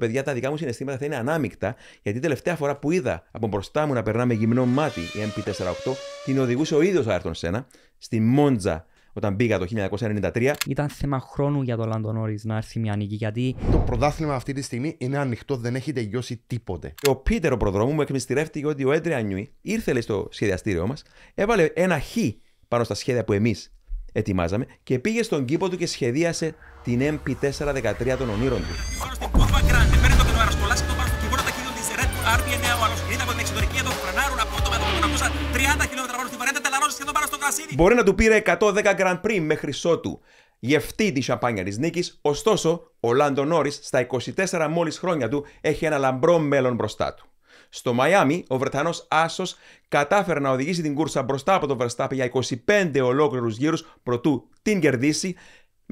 παιδιά, τα δικά μου συναισθήματα θα είναι ανάμεικτα, γιατί η τελευταία φορά που είδα από μπροστά μου να περνά με γυμνό μάτι η MP48, την οδηγούσε ο ίδιος ο Άρτον Σένα στη Μόντζα όταν πήγα το 1993. Ήταν θέμα χρόνου για το Λαντονόρι να έρθει μια νίκη, γιατί. Το πρωτάθλημα αυτή τη στιγμή είναι ανοιχτό, δεν έχει τελειώσει τίποτε. Ο Πίτερ, ο προδρόμου μου, εκμυστηρεύτηκε ότι ο Έντρια Νιούι ήρθε στο σχεδιαστήριό μας, έβαλε ένα χ πάνω στα σχέδια που εμείς ετοιμάζαμε και πήγε στον κήπο του και σχεδίασε την MP413 των ονείρων του χιλιόμετρα πάνω Μπορεί να του πήρε 110 Grand Prix μέχρι σότου. Γευτή τη σαμπάνια της νίκης, ωστόσο ο Λάντο Νόρις στα 24 μόλις χρόνια του έχει ένα λαμπρό μέλλον μπροστά του. Στο Μαϊάμι, ο Βρετανός Άσος κατάφερε να οδηγήσει την κούρσα μπροστά από τον Verstappen για 25 ολόκληρους γύρους προτού την κερδίσει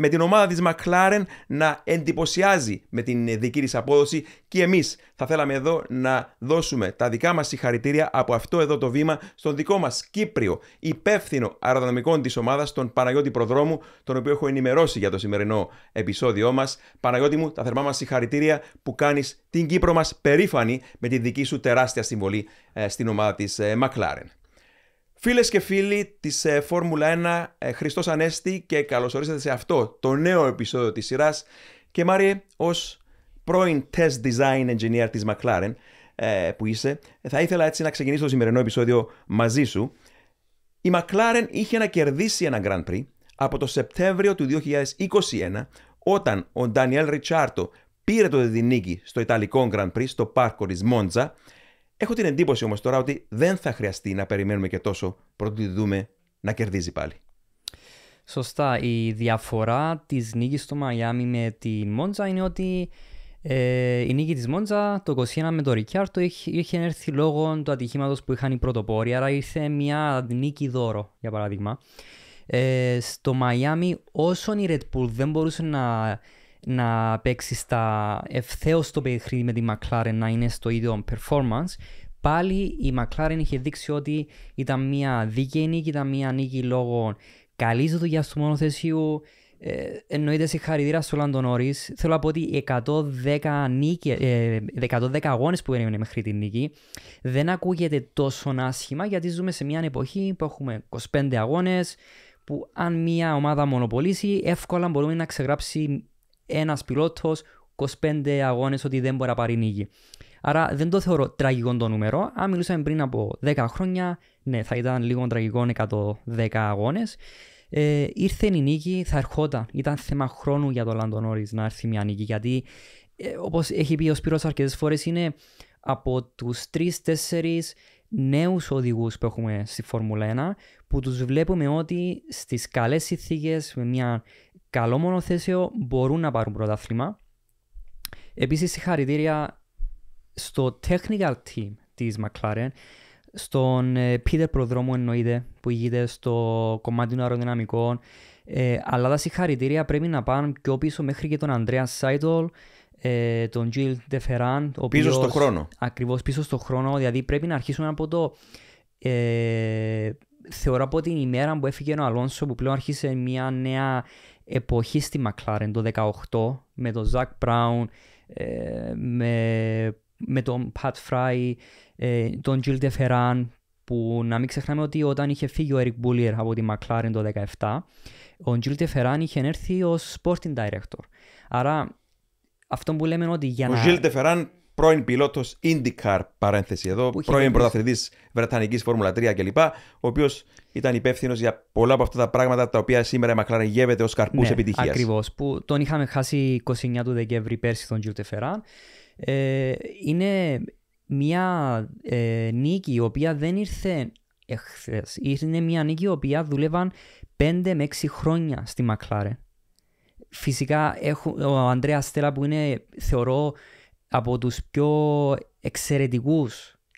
με την ομάδα της McLaren να εντυπωσιάζει με την δική της απόδοση και εμείς θα θέλαμε εδώ να δώσουμε τα δικά μας συγχαρητήρια από αυτό εδώ το βήμα στον δικό μας Κύπριο υπεύθυνο αεροδυναμικών της ομάδας, τον Παναγιώτη Προδρόμου, τον οποίο έχω ενημερώσει για το σημερινό επεισόδιό μας. Παναγιώτη μου, τα θερμά μας συγχαρητήρια που κάνεις την Κύπρο μας περήφανη με τη δική σου τεράστια συμβολή ε, στην ομάδα της ε, McLaren. Φίλες και φίλοι της ε, Φόρμουλα 1, ε, Χριστός Ανέστη και καλώς ορίσατε σε αυτό το νέο επεισόδιο της σειράς. Και Μάριε, ως πρώην test design engineer της McLaren ε, που είσαι, θα ήθελα έτσι να ξεκινήσω το σημερινό επεισόδιο μαζί σου. Η McLaren είχε να κερδίσει ένα Grand Prix από το Σεπτέμβριο του 2021 όταν ο Ντανιέλ Ριτσάρτο πήρε το διδυνίκη στο Ιταλικό Grand Prix στο πάρκο της Μόντζα Έχω την εντύπωση όμως τώρα ότι δεν θα χρειαστεί να περιμένουμε και τόσο πρώτον δούμε να κερδίζει πάλι. Σωστά. Η διαφορά της νίκης στο Μαϊάμι με τη Μόντζα είναι ότι ε, η νίκη της Μόντζα το 21 με τον Ρικιάρτο είχε έρθει λόγω του ατυχήματος που είχαν οι πρωτοπόροι. Άρα ήρθε μια νίκη δώρο, για παράδειγμα. Ε, στο Μαϊάμι, όσον η Red Bull δεν μπορούσε να να παίξει στα ευθέως το παιχνίδι με τη McLaren να είναι στο ίδιο performance. Πάλι η McLaren είχε δείξει ότι ήταν μια δίκαιη νίκη, ήταν μια νίκη λόγω καλής δουλειάς του μονοθεσίου. Ε, εννοείται συγχαρητήρια στο Λάντο Νόρις. Θέλω να πω ότι 110, νίκη, 110 αγώνες που περίμενε μέχρι την νίκη δεν ακούγεται τόσο άσχημα γιατί ζούμε σε μια εποχή που έχουμε 25 αγώνες που αν μια ομάδα μονοπολίσει εύκολα μπορούμε να ξεγράψει ένας πιλότος 25 αγώνε ότι δεν μπορεί να πάρει νίκη. Άρα δεν το θεωρώ τραγικό το νούμερο. Αν μιλούσαμε πριν από 10 χρόνια, ναι, θα ήταν λίγο τραγικό 110 αγώνες. Ε, ήρθε η νίκη, θα ερχόταν. Ήταν θέμα χρόνου για τον Λαντονόρι να έρθει μια νίκη. Γιατί, ε, όπως έχει πει ο Σπύρος αρκετές φορές, είναι από τους 3-4 νέους οδηγούς που έχουμε στη Φόρμουλα 1 που τους βλέπουμε ότι στις καλές ηθίκε, με μια καλό μονοθέσιο μπορούν να πάρουν πρωτάθλημα. Επίσης, συγχαρητήρια στο technical team της McLaren, στον ε, Peter Προδρόμου εννοείται που ηγείται στο κομμάτι των αεροδυναμικών. Ε, αλλά τα συγχαρητήρια πρέπει να πάνε πιο πίσω μέχρι και τον Αντρέα Σάιτολ, ε, τον Τζιλ Ντεφεράν. Πίσω στο χρόνο. Ακριβώς πίσω στο χρόνο. Δηλαδή πρέπει να αρχίσουμε από το. Ε, θεωρώ από την ημέρα που έφυγε ο Αλόνσο που πλέον άρχισε μια νέα εποχή στη McLaren το 18 με τον Ζακ Μπράουν, ε, με, με τον Πατ Φράι, ε, τον Τζιλ Τεφεράν που να μην ξεχνάμε ότι όταν είχε φύγει ο Eric Bullier από τη McLaren το 2017 ο Τζιλ Τεφεράν είχε έρθει ως Sporting Director. Άρα αυτό που λέμε ότι για να... Ο πρώην πιλότος IndyCar, παρένθεση εδώ, πρώην πρωταθλητής Βρετανικής Φόρμουλα 3 κλπ. Ο οποίος ήταν υπεύθυνος για πολλά από αυτά τα πράγματα τα οποία σήμερα η Μακλάρα γεύεται ως καρπούς ναι, επιτυχίας. Ακριβώς. Που τον είχαμε χάσει 29 του Δεκέμβρη πέρσι τον Τζιλ Τεφεράν. Ε, είναι μια ε, νίκη η οποία δεν ήρθε εχθές. Είναι μια νίκη η οποία δούλευαν 5 με 6 χρόνια στη Μακλάρε. Φυσικά ο Ανδρέας Στέλλα που είναι θεωρώ από τους πιο εξαιρετικούς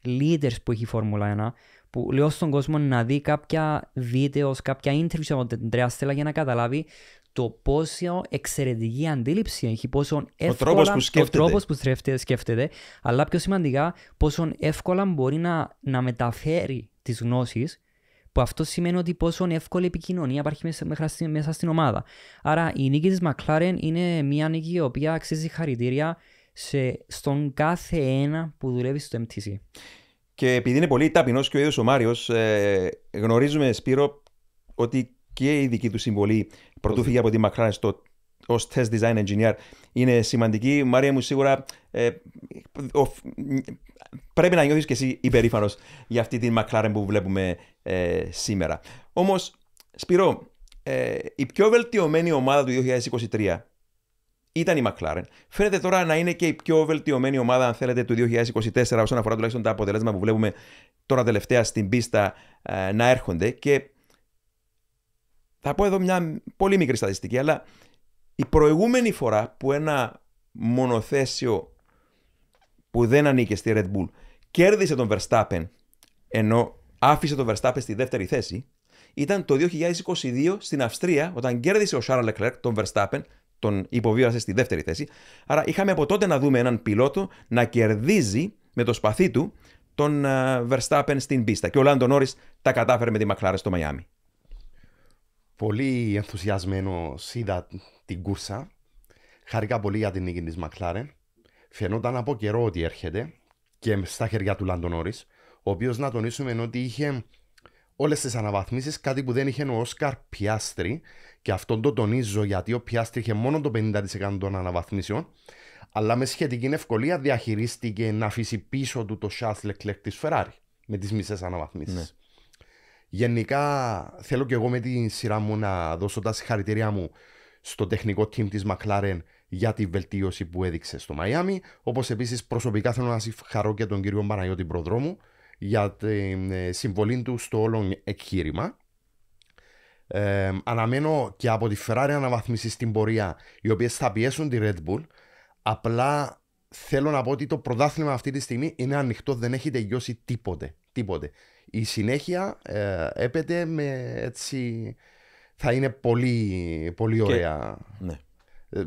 leaders που έχει η Φόρμουλα 1 που λέω στον κόσμο να δει κάποια βίντεος, κάποια interview από την Τρέα Στέλλα για να καταλάβει το πόσο εξαιρετική αντίληψη έχει, πόσο εύκολα, ο τρόπος που σκέφτεται, σκέφτεται αλλά πιο σημαντικά πόσο εύκολα μπορεί να, να μεταφέρει τις γνώσεις, που αυτό σημαίνει ότι πόσο εύκολη επικοινωνία υπάρχει μέσα, μέσα στην ομάδα. Άρα η νίκη της McLaren είναι μια νίκη η οποία αξίζει χαρητήρια σε, στον κάθε ένα που δουλεύει στο MTC. Και επειδή είναι πολύ ταπεινός και ο ίδιος ο Μάριος, ε, γνωρίζουμε, Σπύρο, ότι και η δική του συμβολή πρωτού φύγει από τη McLaren στο ως test design engineer είναι σημαντική. Μάρια μου, σίγουρα ε, πρέπει να νιώθεις και εσύ υπερήφανος για αυτή τη McLaren που βλέπουμε ε, σήμερα. Όμως, Σπυρό, ε, η πιο βελτιωμένη ομάδα του 2023 ήταν η McLaren. Φαίνεται τώρα να είναι και η πιο βελτιωμένη ομάδα, αν θέλετε, του 2024 όσον αφορά τουλάχιστον τα αποτελέσματα που βλέπουμε τώρα τελευταία στην πίστα ε, να έρχονται. Και θα πω εδώ μια πολύ μικρή στατιστική, αλλά η προηγούμενη φορά που ένα μονοθέσιο που δεν ανήκε στη Red Bull κέρδισε τον Verstappen ενώ άφησε τον Verstappen στη δεύτερη θέση ήταν το 2022 στην Αυστρία όταν κέρδισε ο Charles Leclerc τον Verstappen τον υποβίβασε στη δεύτερη θέση. Άρα είχαμε από τότε να δούμε έναν πιλότο να κερδίζει με το σπαθί του τον ε, Verstappen στην πίστα. Και ο Λάντο Νόρις τα κατάφερε με τη Μακλάρα στο Μαϊάμι. Πολύ ενθουσιασμένο είδα την κούρσα. Χαρικά πολύ για την νίκη της Μακλάρεν. Φαινόταν από καιρό ότι έρχεται και στα χέρια του Λάντο Νόρις, ο οποίος να τονίσουμε ότι είχε όλες τις αναβαθμίσεις, κάτι που δεν είχε ο Όσκαρ Πιάστρη. Και αυτόν το τονίζω γιατί ο Πιάστρη είχε μόνο το 50% των αναβαθμίσεων. Αλλά με σχετική ευκολία διαχειρίστηκε να αφήσει πίσω του το Σάρλ Λεκλέκ τη Φεράρι με τις μισές αναβαθμίσεις. Ναι. Γενικά θέλω και εγώ με τη σειρά μου να δώσω τα συγχαρητήριά μου στο τεχνικό team της McLaren για τη βελτίωση που έδειξε στο Μαϊάμι. Όπως επίσης, προσωπικά θέλω να συγχαρώ και τον κύριο Παναγιώτη Προδρόμου για τη ε, συμβολή του στο όλο εκχείρημα. Ε, αναμένω και από τη Ferrari αναβαθμίσεις στην πορεία, οι οποίες θα πιέσουν τη Red Bull. Απλά θέλω να πω ότι το πρωτάθλημα αυτή τη στιγμή είναι ανοιχτό, δεν έχει τελειώσει τίποτε. τίποτε. Η συνέχεια ε, έπεται με έτσι. Θα είναι πολύ, πολύ ωραία. Και, ναι. Ε,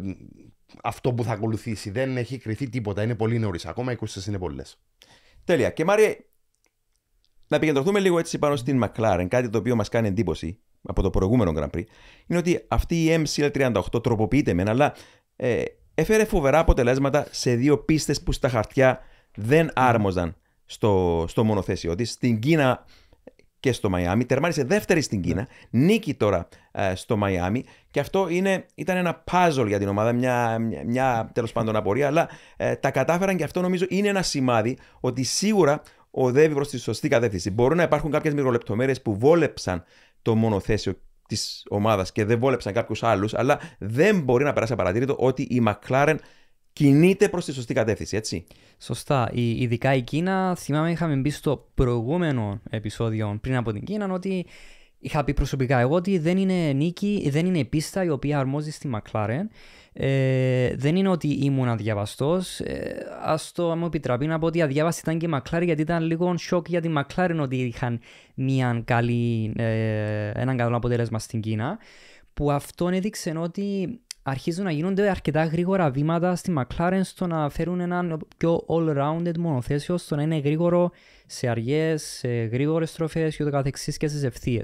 αυτό που θα ακολουθήσει. Δεν έχει κρυθεί τίποτα. Είναι πολύ νωρίς. Ακόμα 20 είναι πολλές. Τέλεια. Και Μάρια, να επικεντρωθούμε λίγο έτσι πάνω στην McLaren. Κάτι το οποίο μας κάνει εντύπωση από το προηγούμενο Grand Prix είναι ότι αυτή η MCL38 τροποποιείται μεν, αλλά ε, έφερε φοβερά αποτελέσματα σε δύο πίστες που στα χαρτιά δεν άρμοζαν στο, στο μονοθέσιο της. Στην Κίνα και στο Μαϊάμι. Τερμάρισε δεύτερη στην Κίνα. Νίκη τώρα ε, στο Μαϊάμι. Και αυτό είναι, ήταν ένα puzzle για την ομάδα, μια, μια, μια τέλος πάντων απορία. Αλλά ε, τα κατάφεραν και αυτό νομίζω είναι ένα σημάδι ότι σίγουρα οδεύει προς τη σωστή κατεύθυνση. Μπορεί να υπάρχουν κάποιες μικρολεπτομέρειε που βόλεψαν το μονοθέσιο της ομάδας και δεν βόλεψαν κάποιους άλλους, αλλά δεν μπορεί να περάσει απαρατήρητο ότι η McLaren κινείται προς τη σωστή κατεύθυνση, έτσι. Σωστά. Ειδικά η Κίνα, θυμάμαι, είχαμε μπει στο προηγούμενο επεισόδιο πριν από την Κίνα ότι είχα πει προσωπικά εγώ ότι δεν είναι νίκη, δεν είναι πίστα η οποία αρμόζει στη McLaren. Ε, δεν είναι ότι ήμουν αδιαβαστός. Ε, Ας το μου επιτραπεί να πω ότι αδιάβαστη ήταν και η McLaren γιατί ήταν λίγο σοκ για τη McLaren ότι είχαν μια καλή, ε, έναν καλό αποτέλεσμα στην Κίνα. Που αυτό έδειξε ότι αρχίζουν να γίνονται αρκετά γρήγορα βήματα στη McLaren στο να φέρουν ένα πιο all-rounded μονοθέσιο στο να είναι γρήγορο σε αργές, σε γρήγορες στροφές και ούτω καθεξής και στις ευθείες.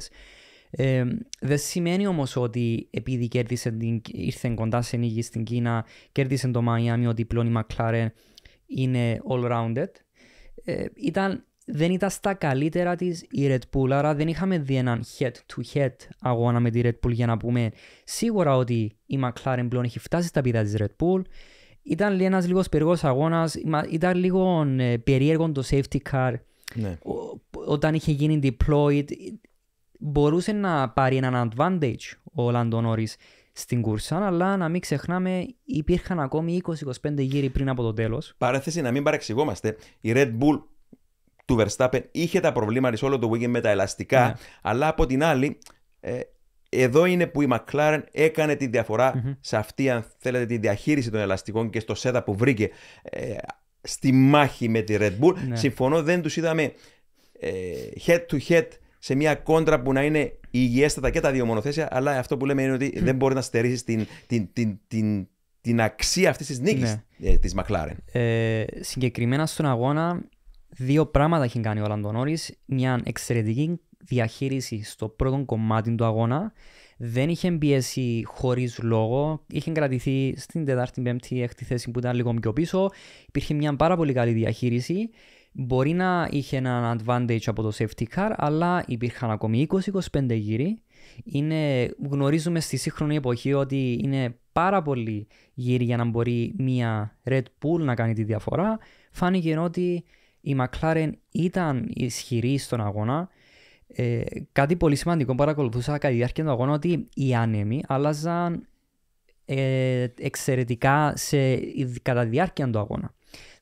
Ε, δεν σημαίνει όμως ότι επειδή κέρδισε την, ήρθε κοντά σε νίκη στην Κίνα, κέρδισε το Μαϊάμι, ότι πλέον η McLaren είναι all-rounded. Ε, ήταν, δεν ήταν στα καλύτερα της η Red Bull, άρα δεν είχαμε δει έναν head-to-head αγώνα με τη Red Bull για να πούμε σίγουρα ότι η McLaren πλέον έχει φτάσει στα πίδα της Red Bull. Ήταν ένας λίγος περίεργο αγώνα, ήταν λίγο ε, περίεργο το safety car. Ναι. όταν είχε γίνει deployed, μπορούσε να πάρει έναν advantage ο Λαντονόρης στην κουρσά, αλλά να μην ξεχνάμε υπήρχαν ακόμη 20-25 γύροι πριν από το τέλος. Παρέθεση να μην παρεξηγόμαστε, η Red Bull του Verstappen είχε τα προβλήματα όλο το weekend με τα ελαστικά, ναι. αλλά από την άλλη ε, εδώ είναι που η McLaren έκανε τη διαφορά mm-hmm. σε αυτή, αν θέλετε, τη διαχείριση των ελαστικών και στο setup που βρήκε ε, στη μάχη με τη Red Bull. Ναι. Συμφωνώ, δεν τους είδαμε ε, head to head σε μια κόντρα που να είναι υγιέστατα και τα δύο μονοθέσια. Αλλά αυτό που λέμε είναι ότι δεν μπορεί να στερήσεις την, την, την, την, την αξία αυτής της νίκης ναι. Ε, της Μακλάρεν. Ε, συγκεκριμένα στον αγώνα, δύο πράγματα έχει κάνει ο Λαντονόρη. Μια εξαιρετική διαχείριση στο πρώτο κομμάτι του αγώνα. Δεν είχε πιέσει χωρίς λόγο. Είχε κρατηθεί στην Τετάρτη, Πέμπτη, έκτη θέση που ήταν λίγο πιο πίσω. Υπήρχε μια πάρα πολύ καλή διαχείριση. Μπορεί να είχε έναν advantage από το safety car, αλλά υπήρχαν ακόμη 20-25 γύροι. Είναι, γνωρίζουμε στη σύγχρονη εποχή ότι είναι πάρα πολύ γύροι για να μπορεί μια Red Bull να κάνει τη διαφορά. Φάνηκε ότι η McLaren ήταν ισχυρή στον αγώνα. Ε, κάτι πολύ σημαντικό παρακολουθούσα κατά τη διάρκεια του αγώνα ότι οι άνεμοι άλλαζαν ε, εξαιρετικά κατά τη διάρκεια του αγώνα.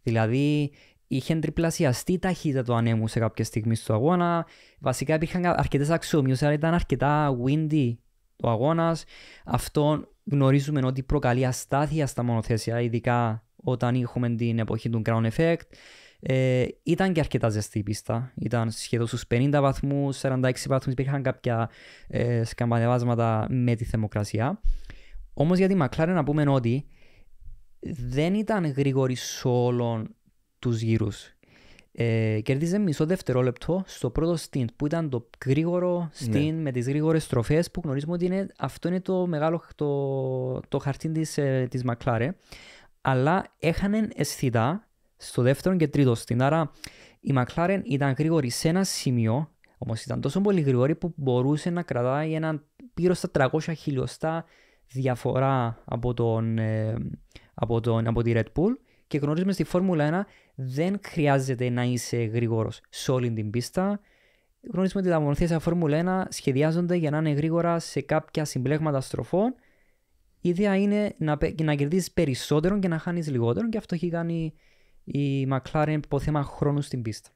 Δηλαδή είχε τριπλασιαστεί η ταχύτητα του ανέμου σε κάποια στιγμή στο αγώνα. Βασικά υπήρχαν αρκετέ αξιομοιώσει, αλλά ήταν αρκετά windy ο αγώνα. Αυτό γνωρίζουμε ότι προκαλεί αστάθεια στα μονοθέσια, ειδικά όταν έχουμε την εποχή του Crown Effect. Ε, ήταν και αρκετά ζεστή η πίστα. Ήταν σχεδόν στους 50 βαθμού, 46 βαθμούς. Υπήρχαν κάποια ε, σκαμπανεβάσματα με τη θερμοκρασία. Όμως για τη McLaren να πούμε ότι δεν ήταν γρήγορη σε όλων τους γύρους. Ε, κέρδιζε μισό δευτερόλεπτο στο πρώτο stint που ήταν το γρήγορο ναι. stint με τις γρήγορες στροφές που γνωρίζουμε ότι αυτό είναι το μεγάλο το, το χαρτί της ε, Μακλάρε αλλά έχανε αισθητά στο δεύτερο και τρίτο stint άρα η McLaren ήταν γρήγορη σε ένα σημείο Όμως ήταν τόσο πολύ γρήγορη που μπορούσε να κρατάει έναν πύρο στα 300 χιλιοστά διαφορά από, τον, ε, από, από τη Red Bull και γνωρίζουμε στη Φόρμουλα 1 δεν χρειάζεται να είσαι γρήγορος σε όλη την πίστα. Γνωρίζουμε ότι τα μονοθέσια Φόρμουλα 1 σχεδιάζονται για να είναι γρήγορα σε κάποια συμπλέγματα στροφών. Η ιδέα είναι να, να κερδίζεις περισσότερο και να χάνεις λιγότερο, και αυτό έχει κάνει η McLaren από θέμα χρόνου στην πίστα.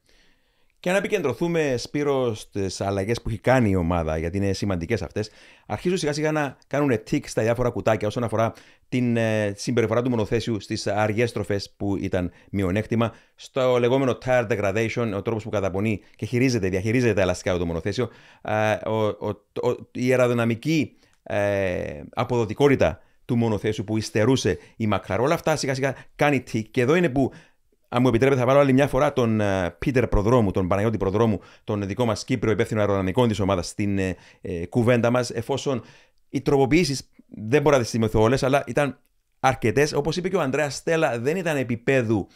Και αν επικεντρωθούμε, Σπύρο, στις αλλαγές που έχει κάνει η ομάδα, γιατί είναι σημαντικές αυτές, αρχίζουν σιγά σιγά να κάνουν τικ στα διάφορα κουτάκια όσον αφορά την ε, συμπεριφορά του μονοθέσιου στις αργές στροφές που ήταν μειονέκτημα. Στο λεγόμενο tire degradation, ο τρόπος που καταπονεί και χειρίζεται, διαχειρίζεται ελαστικά το μονοθέσιο, ε, η αεροδυναμική ε, αποδοτικότητα του μονοθέσου που υστερούσε η όλα Αυτά σιγά σιγά κάνει τικ. Και εδώ είναι που αν μου επιτρέπετε, θα βάλω άλλη μια φορά τον ε, Πίτερ Προδρόμου, τον Παναγιώτη Προδρόμου, τον δικό μας Κύπριο υπεύθυνο αεροδυναμικών της ομάδας, στην ε, ε, κουβέντα μας, εφόσον οι τροποποιήσεις δεν μπορώ να τις θυμηθώ όλες, αλλά ήταν αρκετές. Όπως είπε και ο Ανδρέας Στέλλα, δεν ήταν επίπεδου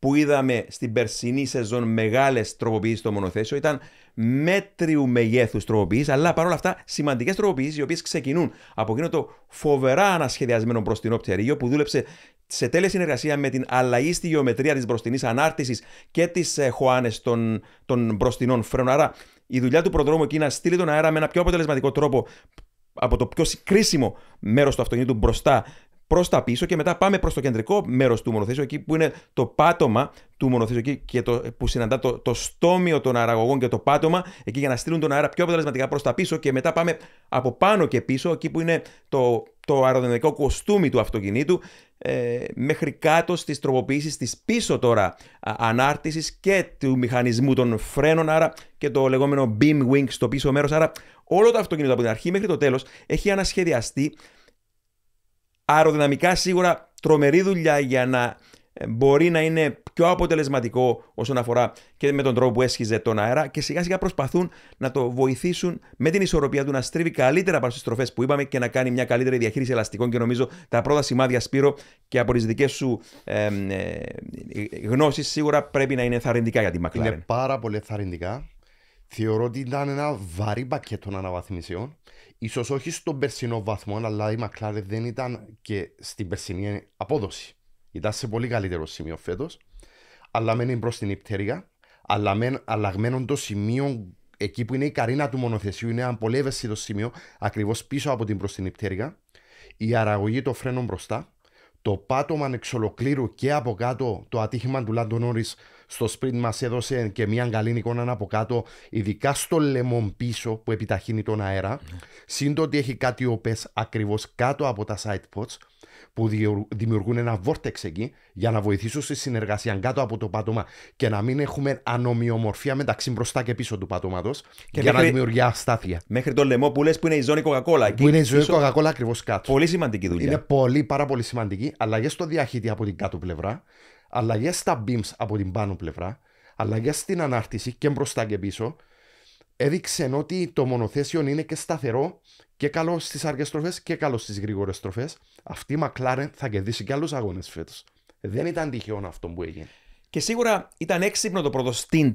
που είδαμε στην περσινή σεζόν μεγάλες τροποποιήσεις στο μονοθέσιο. Ήταν μέτριου μεγέθους τροποποιήσεις, αλλά παρόλα αυτά σημαντικές τροποποιήσεις, οι οποίες ξεκινούν από εκείνο το φοβερά ανασχεδιασμένο προς την που δούλεψε σε τέλεια συνεργασία με την αλλαγή στη γεωμετρία της μπροστινής ανάρτησης και τι ε, χωάνες των, των μπροστινών φρένων. Άρα, η δουλειά του προδρόμου εκεί να στείλει τον αέρα με ένα πιο αποτελεσματικό τρόπο από το πιο κρίσιμο μέρος του αυτοκινήτου μπροστά προς τα πίσω και μετά πάμε προς το κεντρικό μέρος του μονοθέσιου, εκεί που είναι το πάτωμα του μονοθέσιου και το, που συναντά το, το στόμιο των αραγωγών και το πάτωμα, εκεί για να στείλουν τον αέρα πιο αποτελεσματικά προς τα πίσω και μετά πάμε από πάνω και πίσω, εκεί που είναι το το αεροδυναμικό κοστούμι του αυτοκινήτου ε, μέχρι κάτω στις τροποποιήσεις της πίσω τώρα ανάρτησης και του μηχανισμού των φρένων άρα και το λεγόμενο beam wing στο πίσω μέρος άρα όλο το αυτοκίνητο από την αρχή μέχρι το τέλος έχει ανασχεδιαστεί αεροδυναμικά σίγουρα τρομερή δουλειά για να ε, μπορεί να είναι πιο αποτελεσματικό όσον αφορά και με τον τρόπο που έσχιζε τον αέρα και σιγά σιγά προσπαθούν να το βοηθήσουν με την ισορροπία του να στρίβει καλύτερα πάνω στις στροφές που είπαμε και να κάνει μια καλύτερη διαχείριση ελαστικών. Και νομίζω τα πρώτα σημάδια, Σπύρο, και από τις δικές σου ε, ε, γνώσεις σίγουρα πρέπει να είναι θαρρυντικά για τη Μακλάρεν. Είναι πάρα πολύ θαρρυντικά. Θεωρώ ότι ήταν ένα βαρύ πακέτο αναβαθμισιών. Ίσως όχι στον περσινό βαθμό, αλλά η Μακλάρεν δεν ήταν και στην περσινή απόδοση. Ήταν σε πολύ καλύτερο σημείο φέτος. Αλλά μένει προς την υπτέρυγα. Αλλά αλλαγμένο το σημείο εκεί που είναι η καρίνα του μονοθεσιού. Είναι ένα πολύ ευαίσθητο σημείο. Ακριβώς πίσω από την προς την υπτέρυγα. Η αραγωγή των φρένων μπροστά. Το πάτωμα εξ ολοκλήρου και από κάτω το ατύχημα του Λάντο Νόρις στο sprint μας έδωσε και μια καλή εικόνα από κάτω, ειδικά στο λαιμόν πίσω που επιταχύνει τον αέρα. Mm. ότι έχει κάτι οπές ακριβώς κάτω από τα side pots που δημιουργούν ένα βόρτεξ εκεί για να βοηθήσουν στη συνεργασία κάτω από το πάτωμα και να μην έχουμε ανομοιομορφία μεταξύ μπροστά και πίσω του πατώματο για μέχρι, να δημιουργεί αστάθεια. Μέχρι το λαιμό που λες που είναι η ζώνη Coca-Cola. Που είναι η ζώνη Coca-Cola ακριβώς κάτω. Πολύ σημαντική δουλειά. Είναι πολύ, πάρα πολύ σημαντική. Αλλαγές στο διαχύτη από την κάτω πλευρά αλλαγές στα beams από την πάνω πλευρά, αλλαγές στην ανάρτηση και μπροστά και πίσω, έδειξε ότι το μονοθέσιο είναι και σταθερό και καλό στις αργέ στροφές και καλό στις γρήγορες στροφές. Αυτή η McLaren θα κερδίσει και άλλους αγώνες φέτος. Δεν ήταν τυχαίο αυτό που έγινε. Και σίγουρα ήταν έξυπνο το πρώτο stint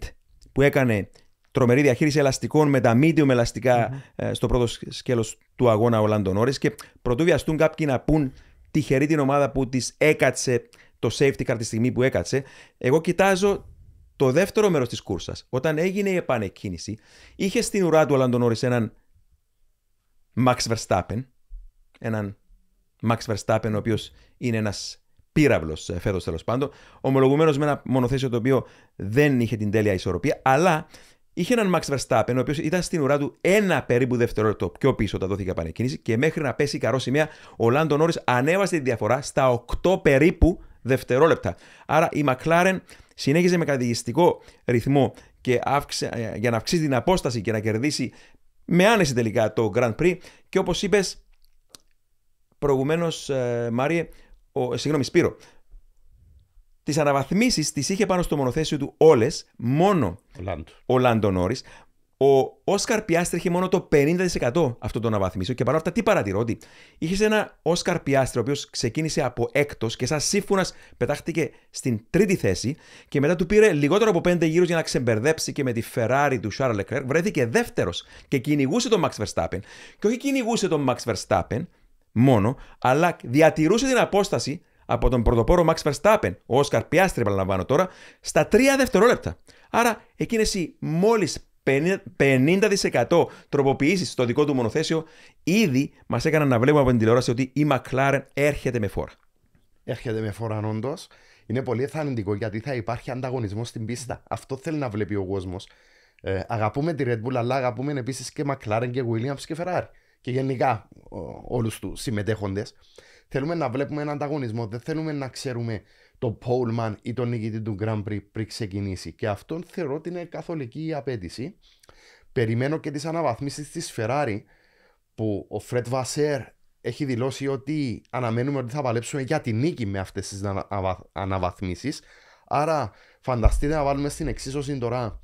που έκανε τρομερή διαχείριση ελαστικών με τα medium ελαστικα mm-hmm. Ε, στο πρώτο σκέλος του αγώνα ο Λαντονόρης και πρωτού βιαστούν κάποιοι να πούν τυχερή την ομάδα που τη έκατσε το safety car τη στιγμή που έκατσε, εγώ κοιτάζω το δεύτερο μέρος της κούρσας. Όταν έγινε η επανεκκίνηση, είχε στην ουρά του ο Νόρι έναν Max Verstappen, έναν Max Verstappen, ο οποίος είναι ένας πύραυλος ε, φέτος τέλος πάντων, ομολογουμένως με ένα μονοθέσιο το οποίο δεν είχε την τέλεια ισορροπία, αλλά είχε έναν Max Verstappen, ο οποίος ήταν στην ουρά του ένα περίπου δευτερόλεπτο πιο πίσω όταν δόθηκε επανεκκίνηση και μέχρι να πέσει η καρό σημαία, ο Λάντο Νόρις ανέβασε τη διαφορά στα 8 περίπου δευτερόλεπτα. Άρα η McLaren συνέχιζε με κατηγιστικό ρυθμό και αύξε, ε, για να αυξήσει την απόσταση και να κερδίσει με άνεση τελικά το Grand Prix και όπως είπες προηγουμένως ε, Μάριε, ο, ε, συγγνώμη Σπύρο, τις αναβαθμίσεις τις είχε πάνω στο μονοθέσιο του όλες, μόνο ο Λάντο ο Όσκαρ Πιάστρε είχε μόνο το 50% αυτό το αναβαθμίσιο και παρόλα αυτά τι παρατηρώ ότι είχες ένα Όσκαρ Πιάστρε ο οποίος ξεκίνησε από έκτος και σαν σύμφωνας πετάχτηκε στην τρίτη θέση και μετά του πήρε λιγότερο από 5 γύρους για να ξεμπερδέψει και με τη Ferrari του Charles Leclerc βρέθηκε δεύτερος και κυνηγούσε τον Max Verstappen. Και όχι κυνηγούσε τον Max Verstappen μόνο, αλλά διατηρούσε την απόσταση από τον πρωτοπόρο Max Verstappen, ο Όσκαρ Πιάστρε, επαναλαμβάνω τώρα, στα τρία δευτερόλεπτα. Άρα εκείνες οι μόλις 50% τροποποιήσεις στο δικό του μονοθέσιο, ήδη μας έκαναν να βλέπουμε από την τηλεόραση ότι η McLaren έρχεται με φόρα. Έρχεται με φόρα, όντως. Είναι πολύ εθανητικό γιατί θα υπάρχει ανταγωνισμός στην πίστα. Αυτό θέλει να βλέπει ο κόσμος. Ε, αγαπούμε τη Red Bull, αλλά αγαπούμε επίσης και McLaren και Williams και Ferrari. Και γενικά όλους τους συμμετέχοντες. Θέλουμε να βλέπουμε έναν ανταγωνισμό. Δεν θέλουμε να ξέρουμε το Πόλμαν ή τον νικητή του Grand Prix πριν ξεκινήσει. Και αυτόν θεωρώ ότι είναι καθολική απέτηση. Περιμένω και τις αναβαθμίσεις της Ferrari που ο Φρετ Βασέρ έχει δηλώσει ότι αναμένουμε ότι θα παλέψουμε για την νίκη με αυτές τις αναβαθμίσεις. Άρα φανταστείτε να βάλουμε στην εξίσωση τώρα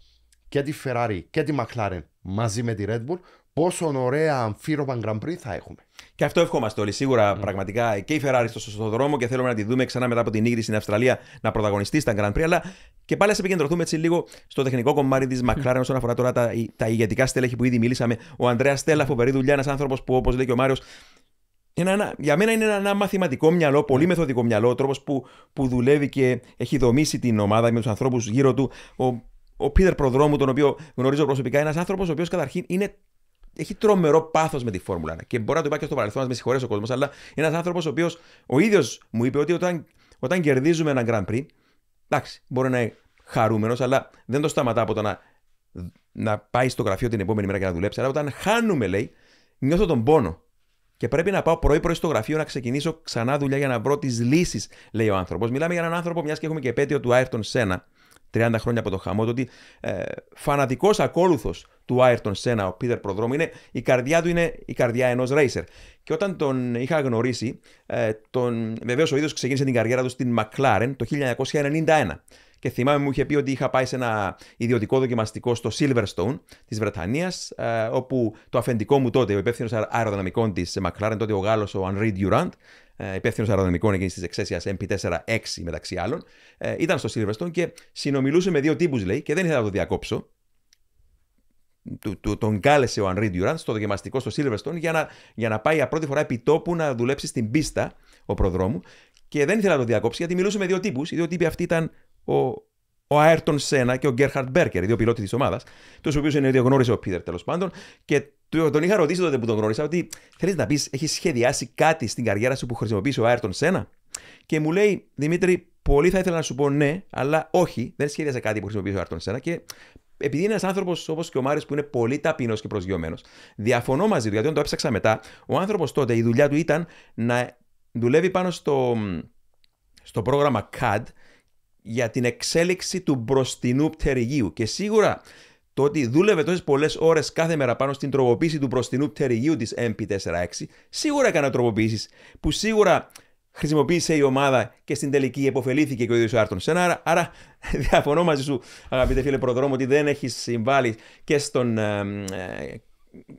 και τη Ferrari και τη McLaren μαζί με τη Red Bull πόσο ωραία αμφίροπα Grand Prix θα έχουμε. Και αυτό ευχόμαστε όλοι. Σίγουρα πραγματικά και η Ferrari στο σωστό δρόμο και θέλουμε να τη δούμε ξανά μετά από την ίδρυση στην Αυστραλία να πρωταγωνιστεί στα Grand Prix. Αλλά και πάλι ας επικεντρωθούμε έτσι λίγο στο τεχνικό κομμάτι της McLaren όσον αφορά τώρα τα, τα ηγετικά στέλεχη που ήδη μιλήσαμε. Ο Ανδρέας Στέλλα, φοβερή δουλειά, ένας άνθρωπος που όπως λέει και ο Μάριος για μένα είναι ένα μαθηματικό μυαλό, πολύ ναι. μεθοδικό μυαλό, ο τρόπος που, που δουλεύει και έχει δομήσει την ομάδα με τους ανθρώπους γύρω του. Ο, ο Πίτερ Προδρόμου, τον οποίο γνωρίζω προσωπικά, ένας άνθρωπος ο οποίος καταρχήν είναι έχει τρομερό πάθος με τη Φόρμουλα. Και μπορεί να το είπα και στο παρελθόν, με συγχωρέσει ο κόσμος, αλλά ένας άνθρωπος ο οποίος ο ίδιος μου είπε ότι όταν, όταν κερδίζουμε ένα Grand Prix, εντάξει, μπορεί να είναι χαρούμενος, αλλά δεν το σταματά από το να, πάει στο γραφείο την επόμενη μέρα και να δουλέψει. Αλλά όταν χάνουμε, λέει, νιώθω τον πόνο. Και πρέπει να πάω πρωί-πρωί στο γραφείο να ξεκινήσω ξανά δουλειά για να βρω τις λύσεις, λέει ο άνθρωπος. Μιλάμε για έναν άνθρωπο, μιας και έχουμε και επέτειο του Άιρτον Σένα, 30 χρόνια από το χαμό του, ότι ε, φανατικός ακόλουθος του Άιρτον Σένα, ο Πίτερ Προδρόμου, είναι, η καρδιά του είναι η καρδιά ενός ρέισερ. Και όταν τον είχα γνωρίσει, ε, τον, βεβαίως ο ίδιος ξεκίνησε την καριέρα του στην Μακλάρεν το 1991. Και θυμάμαι μου είχε πει ότι είχα πάει σε ένα ιδιωτικό δοκιμαστικό στο Silverstone της Βρετανίας, ε, όπου το αφεντικό μου τότε, ο υπεύθυνος αεροδυναμικών της Μακλάρεν, τότε ο Γάλλος, ο Ανρί Durant, ε, υπεύθυνος αεροδυναμικών εκείνη τη εξαίσια MP4-6 μεταξύ άλλων, ε, ήταν στο Silverstone και συνομιλούσε με δύο τύπους, λέει, και δεν ήθελα να το διακόψω. τον κάλεσε ο Ανρί Ντιουράν στο δοκιμαστικό στο Silverstone για να, για να πάει για πρώτη φορά επί τόπου να δουλέψει στην πίστα ο προδρόμου. Και δεν ήθελα να το διακόψει γιατί μιλούσε με δύο τύπους. Οι δύο τύποι αυτοί ήταν ο ο Άιρτον Σένα και ο Γκέρχαρτ Μπέρκερ, οι δύο πιλότοι της ομάδας, τους οποίους είναι δύο γνώρισε ο Πίτερ τέλος πάντων. Και τον είχα ρωτήσει τότε που τον γνώρισα ότι θέλεις να πεις, έχεις σχεδιάσει κάτι στην καριέρα σου που χρησιμοποιήσει ο Άιρτον Σένα. Και μου λέει, Δημήτρη, πολύ θα ήθελα να σου πω ναι, αλλά όχι, δεν σχεδιάζει κάτι που χρησιμοποιεί ο Άιρτον Σένα. Και επειδή είναι ένας άνθρωπος όπως και ο Μάριος που είναι πολύ ταπεινός και προσγειωμένος, διαφωνώ μαζί του γιατί όταν το έψαξα μετά, ο άνθρωπος τότε η δουλειά του ήταν να δουλεύει πάνω στο, στο πρόγραμμα CAD για την εξέλιξη του μπροστινού πτερυγίου. Και σίγουρα το ότι δούλευε τόσες πολλές ώρες κάθε μέρα πάνω στην τροποποίηση του μπροστινού πτερυγίου της MP46, σίγουρα έκανε τροποποιήσεις που σίγουρα χρησιμοποίησε η ομάδα και στην τελική υποφελήθηκε και ο ίδιος ο Άρτον Σένα. Άρα, άρα διαφωνώ μαζί σου, αγαπητέ φίλε Προδρόμο, ότι δεν έχεις συμβάλει και στον ε, ε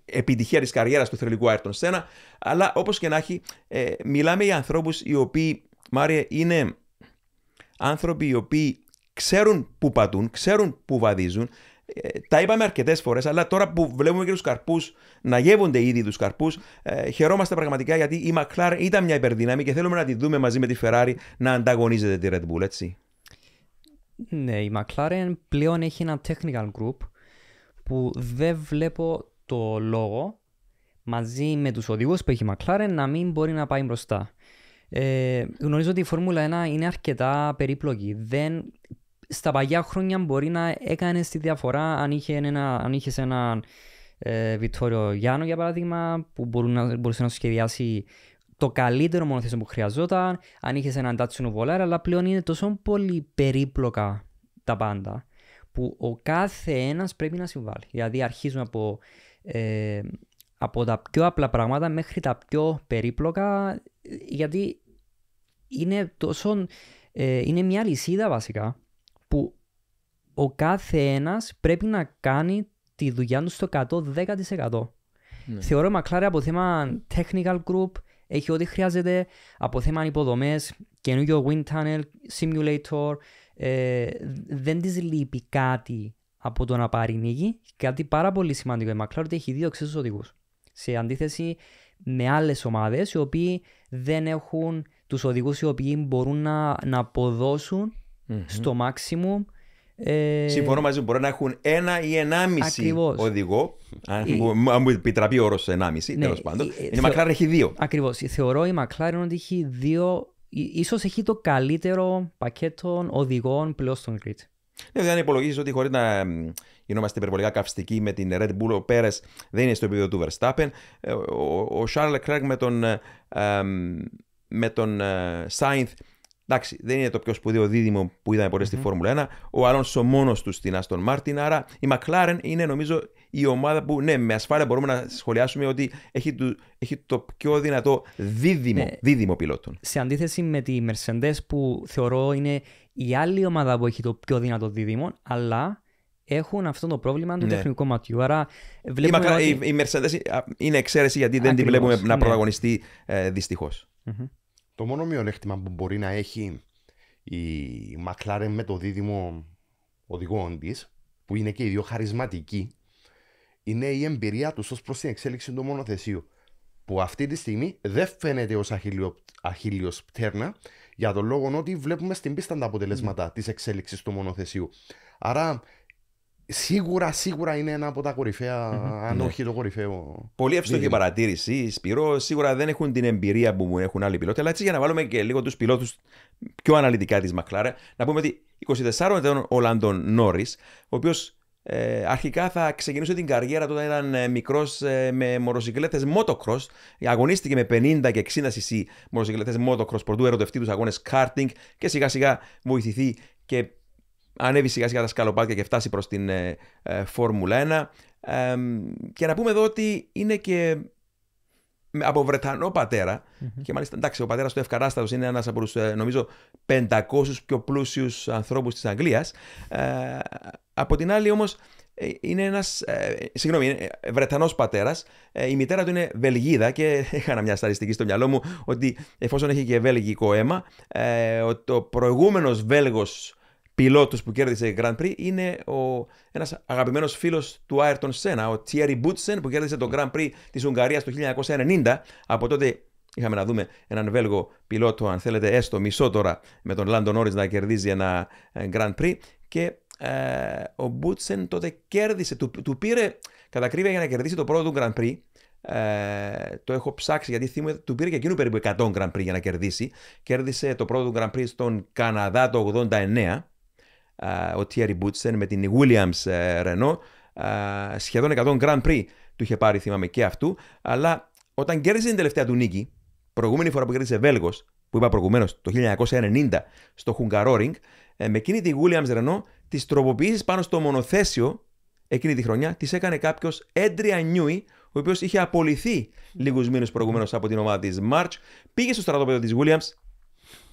επιτυχία της καριέρας του θρελικού Άρτον Σένα. Αλλά όπως και να έχει, ε, μιλάμε για ανθρώπους οι οποίοι, Μάρια, είναι άνθρωποι οι οποίοι ξέρουν πού πατούν, ξέρουν πού βαδίζουν. Ε, τα είπαμε αρκετές φορές, αλλά τώρα που βλέπουμε και τους καρπούς να γεύονται ήδη τους καρπούς, ε, χαιρόμαστε πραγματικά γιατί η McLaren ήταν μια υπερδύναμη και θέλουμε να τη δούμε μαζί με τη Ferrari να ανταγωνίζεται τη Red Bull, έτσι. Ναι, η McLaren πλέον έχει ένα technical group που δεν βλέπω το λόγο μαζί με τους οδηγούς που έχει η McLaren να μην μπορεί να πάει μπροστά. Ε, γνωρίζω ότι η Φόρμουλα 1 είναι αρκετά περίπλοκη. Δεν, στα παλιά χρόνια μπορεί να έκανες τη διαφορά αν είχε ένα, είχες έναν ε, Βιτόριο Γιάννο για παράδειγμα που μπορούσε να, να σου σχεδιάσει το καλύτερο μονοθέσιο που χρειαζόταν, αν είχες έναν τάτσινο βολάρα, αλλά πλέον είναι τόσο πολύ περίπλοκα τα πάντα που ο κάθε ένας πρέπει να συμβάλλει. Δηλαδή αρχίζουμε από ε, από τα πιο απλά πράγματα μέχρι τα πιο περίπλοκα γιατί είναι τόσο, ε, είναι μια λυσίδα βασικά που ο κάθε ένας πρέπει να κάνει τη δουλειά του στο 110%. Ναι. Θεωρώ η McLaren από θέμα technical group έχει ό,τι χρειάζεται από θέμα υποδομές, καινούργιο wind tunnel, simulator. Ε, δεν της λείπει κάτι από το να πάρει νίκη. Κάτι πάρα πολύ σημαντικό. Η ε, McLaren ότι έχει δύο εξίσου οδηγούς. Σε αντίθεση με άλλες ομάδες οι οποίοι δεν έχουν τους οδηγούς οι οποίοι μπορούν να, να αποδωσουν στο maximum. Ε, Συμφωνώ μαζί μου. Μπορεί να έχουν ένα ή ενάμιση οδηγό. Αν η... μου επιτραπεί ο όρος ενάμιση, ναι, τέλος πάντων. Η, η McLaren έχει δύο. Ακριβώς. Θεωρώ η McLaren ότι έχει δύο. Ίσως έχει το καλύτερο πακέτο οδηγών πλέον στον grid. Ναι, δεν δηλαδή υπολογίζεις ότι χωρίς να γινόμαστε υπερβολικά καυστικοί με την Red Bull, ο Πέρες δεν είναι στο επίπεδο του Verstappen. Ε, ο Charles Κλέρκ με τον, ε, με τον ε, Εντάξει, δεν είναι το πιο σπουδαίο δίδυμο που είδαμε ποτέ στη mm Φόρμουλα 1. Ο Αλόνσο μόνος του στην Aston Μάρτιν. Άρα η McLaren είναι νομίζω η ομάδα που ναι, με ασφάλεια μπορούμε να σχολιάσουμε ότι έχει το, έχει το πιο δυνατό δίδυμο, ναι. δίδυμο πιλότων. Σε αντίθεση με τη Mercedes που θεωρώ είναι η άλλη ομάδα που έχει το πιο δυνατό δίδυμο, αλλά έχουν αυτό το πρόβλημα του ναι. τεχνικού ματιού. Άρα Η, ότι... η Mercedes είναι εξαίρεση γιατί δεν τη βλέπουμε ναι. να πρωταγωνιστεί ε, δυστυχω mm-hmm. Το μόνο μειονέκτημα που μπορεί να έχει η McLaren με το δίδυμο οδηγών της, που είναι και οι δύο χαρισματικοί, είναι η εμπειρία τους ως προς την εξέλιξη του μονοθεσίου. Που αυτή τη στιγμή δεν φαίνεται ως αχίλιο πτέρνα, για τον λόγο ότι βλέπουμε στην πίστα τα αποτελέσματα mm. της εξέλιξης του μονοθεσιού. Άρα σίγουρα, σίγουρα είναι ένα από τα κορυφαία, mm-hmm. αν ναι. όχι το κορυφαίο. Πολύ εύστοχη παρατήρηση. Σπυρό, σίγουρα δεν έχουν την εμπειρία που μου έχουν άλλοι πιλότοι. Αλλά έτσι για να βάλουμε και λίγο τους πιλότους πιο αναλυτικά της Μακλάρα, να πούμε ότι 24 ετών Ολλανδών Νόρις, ο οποίος ε, αρχικά θα ξεκινήσω την καριέρα του όταν ήταν ε, μικρός ε, με μοροσυκλέτε motocross. Αγωνίστηκε με 50 και 60 cc μοροσυκλέτε motocross πρωτού ερωτευτεί τους αγώνες karting και σιγά σιγά βοηθηθεί και ανέβει σιγά σιγά τα σκαλοπάτια και φτάσει προς την Φόρμουλα 1. και να πούμε εδώ ότι είναι και από Βρετανό Και μάλιστα, εντάξει, ο πατέρας του Ευκαράστατος είναι ένας από τους ε, νομίζω 500 πιο πλούσιους ανθρώπους της Αγγλίας. Ε, από την άλλη, όμως, ε, είναι ένας. συγγνώμη, Βρετανός πατέρας. η μητέρα του είναι Βελγίδα και είχα μια σταριστική στο μυαλό μου ότι εφόσον έχει και βέλγικο αίμα, ότι ο, προηγούμενος Βέλγος πιλότου που κέρδισε Grand Prix είναι ο, ένας αγαπημένος φίλος του Άιρτον Σένα, ο Τιέρι Μπούτσεν που κέρδισε το Grand Prix της Ουγγαρίας το 1990. Από τότε είχαμε να δούμε έναν Βέλγο πιλότο, αν θέλετε έστω μισό τώρα, με τον Λάντον Όρις να κερδίζει ένα ε, Grand Prix και ε, ο Μπούτσεν τότε κέρδισε, του, του πήρε κατά κρύβια για να κερδίσει το πρώτο του Grand Prix ε, το έχω ψάξει γιατί θυμούμαι, του πήρε και εκείνο περίπου 100 Grand Prix για να κερδίσει. Κέρδισε το πρώτο Grand Prix στον Καναδά το 89 ε, ο Τιέρι Μπούτσεν με την Williams ε, Renault. Ε, σχεδόν 100 Grand Prix του είχε πάρει, θυμάμαι και αυτού. Αλλά όταν κέρδισε την τελευταία του νίκη, προηγούμενη φορά που κέρδισε Βέλγος, που είπα προηγουμένως, το 1990 στο Hungaroring, με εκείνη τη Williams Renault, τις τροποποιήσεις πάνω στο μονοθέσιο εκείνη τη χρονιά τις έκανε κάποιος Έντρια Νιούι, ο οποίος είχε απολυθεί λίγους μήνες προηγουμένως από την ομάδα της March. Πήγε στο στρατόπεδο της Williams,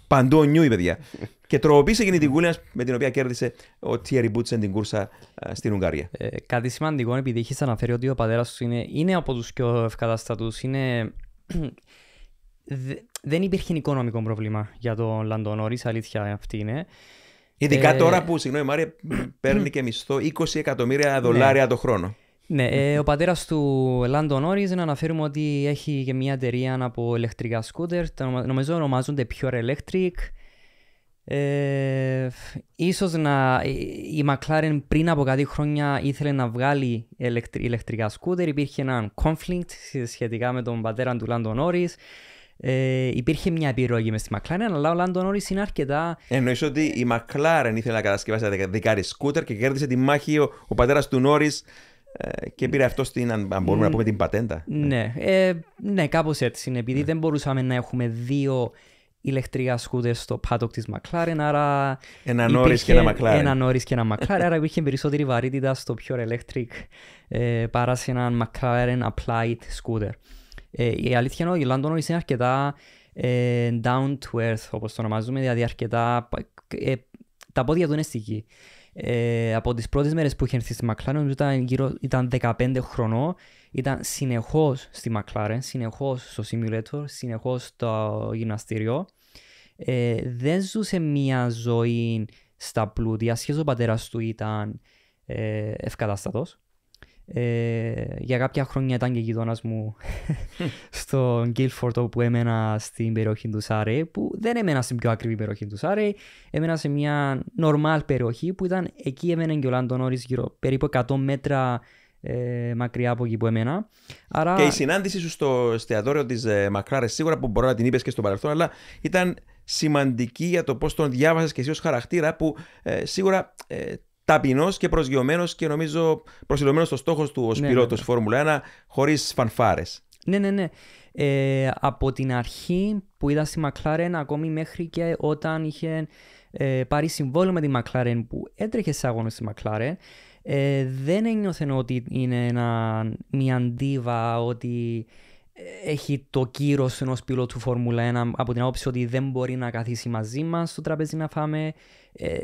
Παντού νιού η παιδιά. και τροποποίησε εκείνη την κούλια με την οποία κέρδισε ο Τιέρι Μπούτσεν την κούρσα στην Ουγγαρία. Ε, κάτι σημαντικό, επειδή είχες αναφέρει ότι ο πατέρας του είναι, είναι από τους πιο ευκαταστατού, είναι. δεν υπήρχε οικονομικό πρόβλημα για τον Λαντονόρη, αλήθεια αυτή είναι. Ειδικά ε, τώρα που, συγγνώμη Μάρια, παίρνει και μισθό 20 εκατομμύρια ναι. δολάρια το χρόνο. Ναι, ε, ο πατέρας του Λάντο Νόρις να αναφέρουμε ότι έχει και μια εταιρεία από ηλεκτρικά σκούτερ. Νομίζω ονομάζονται Pure Electric. Ε, ίσως να, η McLaren πριν από κάτι χρόνια ήθελε να βγάλει ηλεκτρικά σκούτερ. Υπήρχε ένα conflict σχετικά με τον πατέρα του Λάντο Νόρις. Ε, υπήρχε μια επιρροή μες στη McLaren, αλλά ο Λάντο Νόρις είναι αρκετά. Εννοείς ότι η McLaren ήθελε να κατασκευάσει τα δεκάρι σκούτερ και κέρδισε τη μάχη ο, ο πατέρας του Νόρις ε, και πήρε αυτό στην, αν μπορούμε να πούμε, την πατέντα. Ναι, ε, ναι κάπως έτσι είναι. Επειδή ναι. δεν μπορούσαμε να έχουμε δύο ηλεκτρικά σκούτερ στο πάτοκ της McLaren, άρα. Ένα νόρι και ένα McLaren. Ένα νόρι και ένα McLaren. άρα υπήρχε περισσότερη βαρύτητα στο Pure electric ε, παρά σε έναν McLaren applied scooter. η αλήθεια είναι ότι ο Λάντο είναι αρκετά down to earth, όπως το ονομάζουμε, δηλαδή αρκετά. τα πόδια του είναι στη γη. Ε, από τις πρώτες μέρες που είχε έρθει στη McLaren ήταν, γύρω, ήταν 15 χρονών ήταν συνεχώς στη McLaren, συνεχώς στο simulator, συνεχώς στο γυμναστήριο ε, δεν ζούσε μια ζωή στα πλούτια, σχεδόν ο πατέρας του ήταν ε, ευκατάστατος ε, για κάποια χρόνια ήταν και γειτόνας μου στο Γκίλφορτ όπου έμενα στην περιοχή του Σάρε που δεν έμενα στην πιο ακριβή περιοχή του Σάρε έμενα σε μια νορμάλ περιοχή που ήταν εκεί έμενε και ο γύρω περίπου 100 μέτρα ε, μακριά από εκεί που εμένα. Και η συνάντησή σου στο εστιατόριο της ε, Μακράρες, σίγουρα που μπορώ να την είπες και στο παρελθόν, αλλά ήταν σημαντική για το πώς τον διάβασες και εσύ ως χαρακτήρα, που σίγουρα ταπεινός και προσγειωμένος και νομίζω προσιλωμένος στο στόχος του ω ναι, ναι, ναι. Φόρμουλα 1 χωρίς φανφάρες. Ναι, ναι, ναι. Ε, από την αρχή που είδα στη Μακλάρεν ακόμη μέχρι και όταν είχε ε, πάρει συμβόλαιο με τη Μακλάρεν που έτρεχε σε αγώνες στη Μακλάρεν ε, δεν ένιωθε ότι είναι ένα, μια αντίβα, ότι ε, έχει το κύρος ενός πιλότου Φόρμουλα 1 από την άποψη ότι δεν μπορεί να καθίσει μαζί μας στο τραπέζι να φάμε. Ε,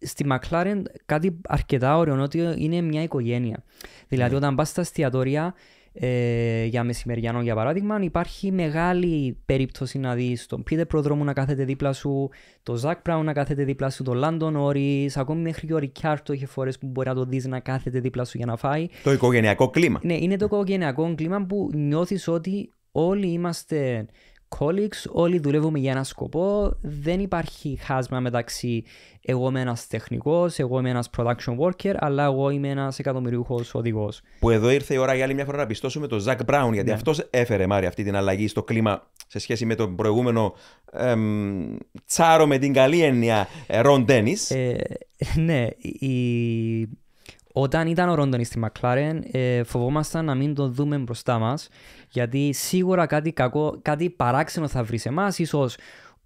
στη Μακλάρεν κάτι αρκετά ωραίο ότι είναι μια οικογένεια. Δηλαδή, ναι. όταν πας στα εστιατόρια ε, για μεσημεριανό, για παράδειγμα, υπάρχει μεγάλη περίπτωση να δεις τον Πίτερ Προδρόμου να κάθεται δίπλα σου, τον Ζακ Μπράουν να κάθεται δίπλα σου, τον Λάντον Όρις, ακόμη μέχρι και ο Ρικάρτο έχει φορές που μπορεί να το δεις να κάθεται δίπλα σου για να φάει. Το οικογενειακό κλίμα. Ναι, είναι το οικογενειακό κλίμα που νιώθεις ότι όλοι είμαστε colleagues, όλοι δουλεύουμε για ένα σκοπό. Δεν υπάρχει χάσμα μεταξύ εγώ είμαι ένας τεχνικός, εγώ είμαι ένας production worker, αλλά εγώ είμαι ένας εκατομμυριούχος οδηγός. Που εδώ ήρθε η ώρα για άλλη μια φορά να πιστώσουμε τον Ζακ Μπράουν, γιατί ναι. αυτός έφερε Μάρι αυτή την αλλαγή στο κλίμα σε σχέση με τον προηγούμενο τσάρο με την καλή έννοια ε, Ρον Ντένι. Ε, ναι, η... όταν ήταν ο Ρον Ντένι στη Μακλάρεν, φοβόμασταν να μην τον δούμε μπροστά μας. Γιατί σίγουρα κάτι κακό, κάτι παράξενο θα βρεις σε εμάς, ίσως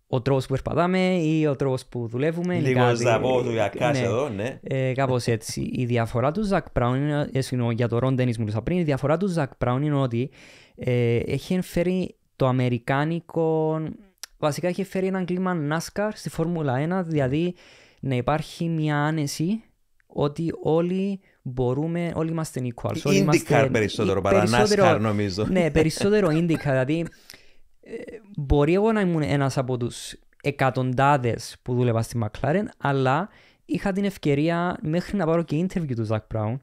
ο τρόπος που περπατάμε ή ο τρόπος που δουλεύουμε. Λίγο ναι. εδώ, ναι. Ε, Κάπως έτσι. η διαφορά του Ζακ Μπράουν, ε, για το Ρον μου πριν, η διαφορά του Ζακ Μπράουν είναι ότι ε, έχει φέρει το αμερικάνικο. Βασικά έχει φέρει έναν κλίμα NASCAR στη Φόρμουλα 1, δηλαδή να υπάρχει μια άνεση ότι όλοι μπορούμε, όλοι είμαστε equals. Όλοι είμαστε... περισσότερο παρά NASCAR νομίζω. Ναι, περισσότερο IndyCar. Δηλαδή, ε, μπορεί εγώ να ήμουν ένας από τους εκατοντάδες που δούλευα στη McLaren, αλλά είχα την ευκαιρία μέχρι να πάρω και interview του Zach Brown,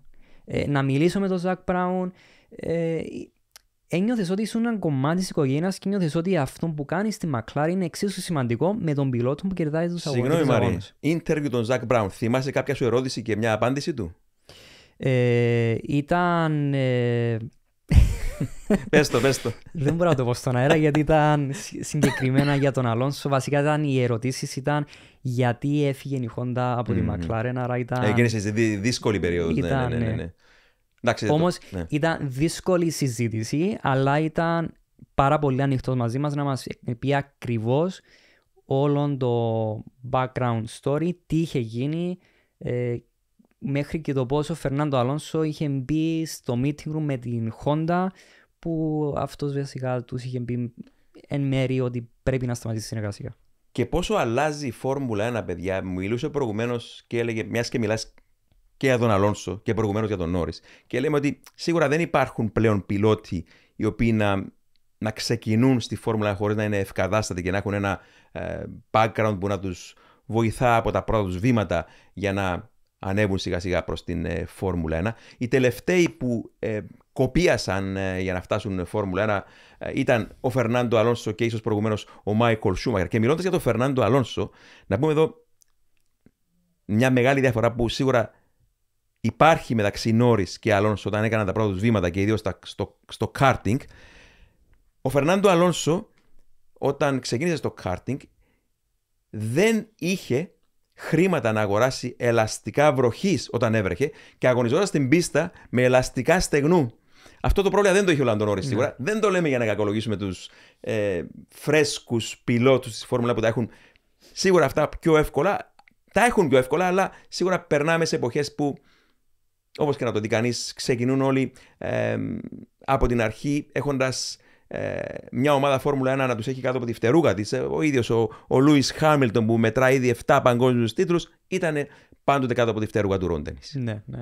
ε, να μιλήσω με τον Zach Brown. Ε, ένιωθες ότι ήσουν ένα κομμάτι της οικογένειας και ένιωθες ότι αυτό που κάνεις στη Μακλάρη είναι εξίσου σημαντικό με τον πιλότο που κερδάει τους αγώνες. Συγγνώμη Μαρία, ίντερβιου τον Ζακ Μπράουν, θυμάσαι κάποια σου ερώτηση και μια απάντηση του? Ε, ήταν... Ε... πες το, πες το. Δεν μπορώ να το πω στον αέρα γιατί ήταν συγκεκριμένα για τον Αλόνσο. Βασικά ήταν οι ερωτήσεις ήταν γιατί έφυγε η Χόντα από τη Μακλάρεν. Άρα ήταν... δύσκολη περίοδος. Ναι, ναι, ήταν, ναι, ναι, ναι, ναι. Όμως ναι. ήταν δύσκολη η συζήτηση, αλλά ήταν πάρα πολύ ανοιχτός μαζί μας να μας πει ακριβώς όλο το background story, τι είχε γίνει ε, μέχρι και το πόσο ο Φερνάντο Αλόνσο είχε μπει στο meeting room με την Honda που αυτός βασικά τους είχε μπει εν μέρη ότι πρέπει να σταματήσει η συνεργασία. Και πόσο αλλάζει η Φόρμουλα ένα, παιδιά. Μιλούσε προηγουμένως και έλεγε, μιας και μιλάς και για τον Αλόνσο και προηγουμένως για τον Νόρις. Και λέμε ότι σίγουρα δεν υπάρχουν πλέον πιλότοι οι οποίοι να, να ξεκινούν στη Φόρμουλα χωρίς να είναι ευκαδάστατοι και να έχουν ένα ε, background που να τους βοηθά από τα πρώτα τους βήματα για να ανέβουν σιγά σιγά προς την ε, Φόρμουλα 1. Οι τελευταίοι που ε, κοπίασαν για να φτάσουν Φόρμουλα 1 ήταν ο Φερνάντο Αλόνσο και ίσως προηγουμένως ο Μάικολ Σούμαγερ. Και μιλώντας για τον Φερνάντο Αλόνσο, να πούμε εδώ μια μεγάλη διαφορά που σίγουρα υπάρχει μεταξύ νόρη και Αλόνσο όταν έκαναν τα πρώτα τους βήματα και ιδίως στο, στο κάρτινγκ. Ο Φερνάντο Αλόνσο, όταν ξεκίνησε στο κάρτινγκ, δεν είχε χρήματα να αγοράσει ελαστικά βροχής όταν έβρεχε και αγωνιζόταν στην πίστα με ελαστικά στεγνού. Αυτό το πρόβλημα δεν το είχε ο Λαντονόρη σίγουρα. Ναι. Δεν το λέμε για να κακολογήσουμε τους ε, φρέσκους πιλότους της Φόρμουλα που τα έχουν σίγουρα αυτά πιο εύκολα. Τα έχουν πιο εύκολα, αλλά σίγουρα περνάμε σε εποχές που Όπως και να το δει κανείς, ξεκινούν όλοι ε, από την αρχή έχοντας ε, μια ομάδα Φόρμουλα 1 να τους έχει κάτω από τη φτερούγα της. Ε, ο ίδιος ο, ο Λούι Χάμιλτον που μετράει ήδη 7 παγκόσμιους τίτλους ήταν πάντοτε κάτω από τη φτερούγα του ρόντεν. Ναι, ναι.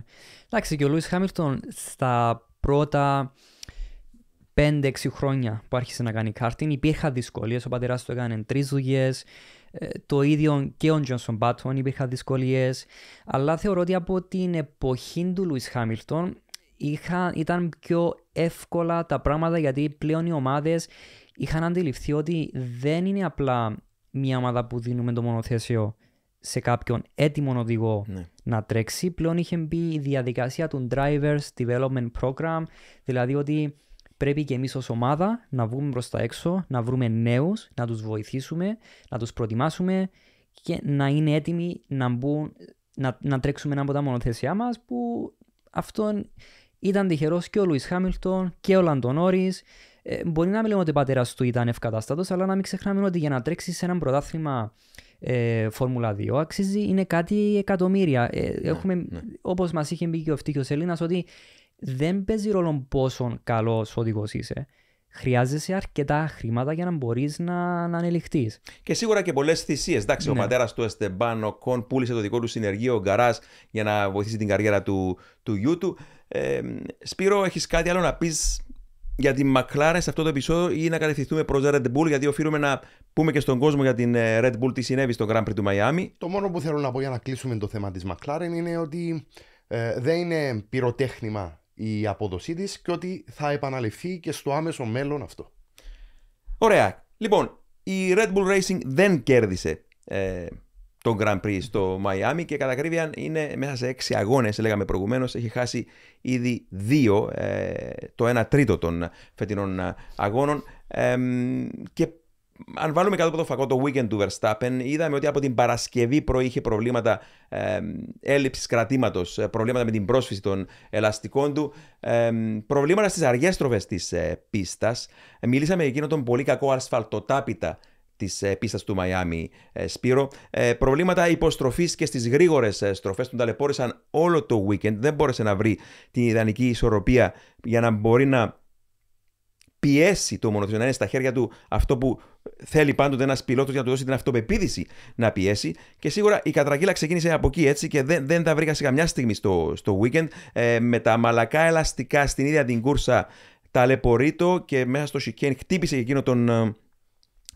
Εντάξει, και ο Λούις Χάμιλτον στα πρώτα 5-6 χρόνια που άρχισε να κάνει κάρτιν υπήρχαν δυσκολίες. Ο πατέρα του έκανε τρεις δουλειές. Ε, το ίδιο και ο Τζόνσον Μπάτον υπήρχαν δυσκολίες. Αλλά θεωρώ ότι από την εποχή του Λουί Χάμιλτον ήταν πιο εύκολα τα πράγματα γιατί πλέον οι ομάδες είχαν αντιληφθεί ότι δεν είναι απλά μια ομάδα που δίνουμε το μονοθέσιο σε κάποιον έτοιμο οδηγό ναι. να τρέξει. Πλέον είχε μπει η διαδικασία του Drivers Development Program, δηλαδή ότι πρέπει και εμείς ως ομάδα να βγούμε προς τα έξω, να βρούμε νέους, να τους βοηθήσουμε, να τους προετοιμάσουμε και να είναι έτοιμοι να μπουν, να, να τρέξουμε από τα μονοθέσια μας που αυτό ήταν τυχερός και ο Λουίς Χάμιλτον και ο Λαντονόρη. Ε, μπορεί να μην λέμε ότι ο πατέρας του ήταν ευκαταστάτο, αλλά να μην ξεχνάμε ότι για να τρέξεις σε ένα πρωτάθλημα ε, Φόρμουλα 2 αξίζει είναι κάτι εκατομμύρια. Ε, ναι, ναι. Όπως μας είχε μπει και ο Φτύχιος Ελίνα, ότι δεν παίζει ρόλο πόσο καλός οδηγός είσαι. Χρειάζεσαι αρκετά χρήματα για να μπορείς να, να ανελιχθείς. Και σίγουρα και πολλές θυσίες. Εντάξει, ναι. ο πατέρας του Εστεμπάν, ο Κον, πούλησε το δικό του συνεργείο, ο Γκαράς, για να βοηθήσει την καριέρα του, του γιού του. Ε, Σπύρο, έχεις κάτι άλλο να πεις για τη McLaren σε αυτό το επεισόδιο ή να κατευθυνθούμε προς Red Bull, γιατί οφείλουμε να πούμε και στον κόσμο για την ε, Red Bull τι συνέβη στο Grand Prix του Μαϊάμι. Το μόνο που θέλω να πω για να κλείσουμε το θέμα της McLaren είναι ότι ε, δεν είναι πυροτέχνημα η αποδοσή της και ότι θα επαναληφθεί και στο άμεσο μέλλον αυτό. Ωραία. Λοιπόν, η Red Bull Racing δεν κέρδισε ε, τον Grand Prix στο Μαϊάμι και κατά ακρίβεια είναι μέσα σε έξι αγώνες, λέγαμε προηγουμένως, έχει χάσει ήδη δύο, ε, το ένα τρίτο των φετινών αγώνων ε, και αν βάλουμε κάτω από το φακό το weekend του Verstappen, είδαμε ότι από την Παρασκευή πρωί είχε προβλήματα ε, έλλειψης κρατήματος, προβλήματα με την πρόσφυση των ελαστικών του, ε, προβλήματα στις αργές στροφές της ε, πίστας. Μιλήσαμε για εκείνο τον πολύ κακό ασφαλτοτάπητα της ε, πίστας του Μαϊάμι, ε, Σπύρο. Ε, προβλήματα υποστροφής και στις γρήγορες στροφές τον ταλαιπώρησαν όλο το weekend. Δεν μπόρεσε να βρει την ιδανική ισορροπία για να μπορεί να πιέσει το μονοθέσιο, να είναι στα χέρια του αυτό που θέλει πάντοτε ένας πιλότος για να του δώσει την αυτοπεποίθηση να πιέσει. Και σίγουρα η κατρακύλα ξεκίνησε από εκεί έτσι και δεν, δεν τα βρήκα σε καμιά στιγμή στο, στο weekend. Ε, με τα μαλακά ελαστικά στην ίδια την κούρσα ταλαιπωρείτο και μέσα στο σικέν χτύπησε εκείνο τον, ε,